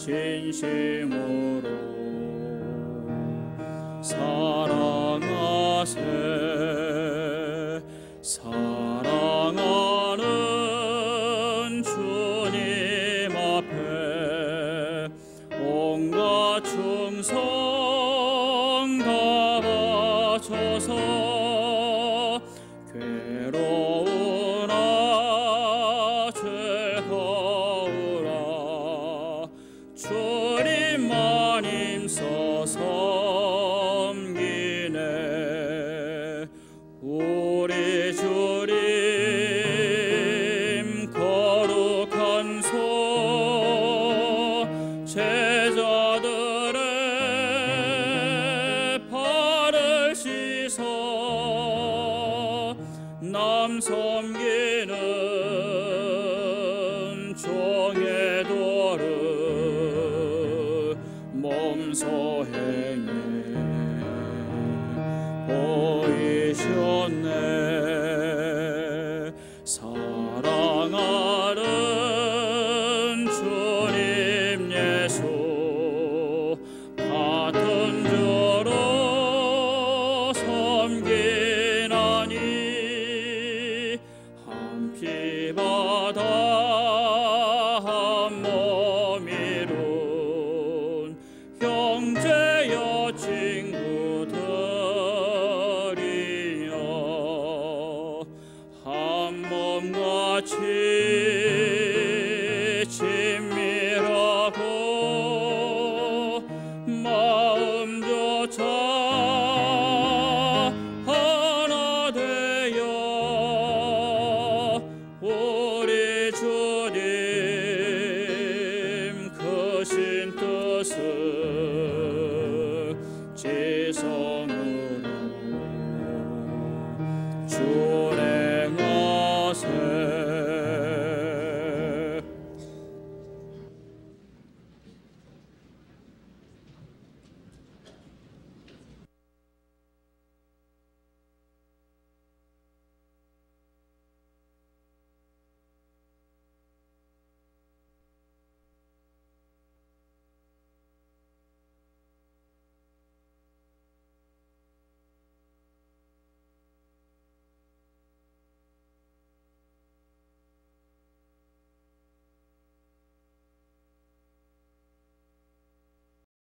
진심으로 사랑하세 사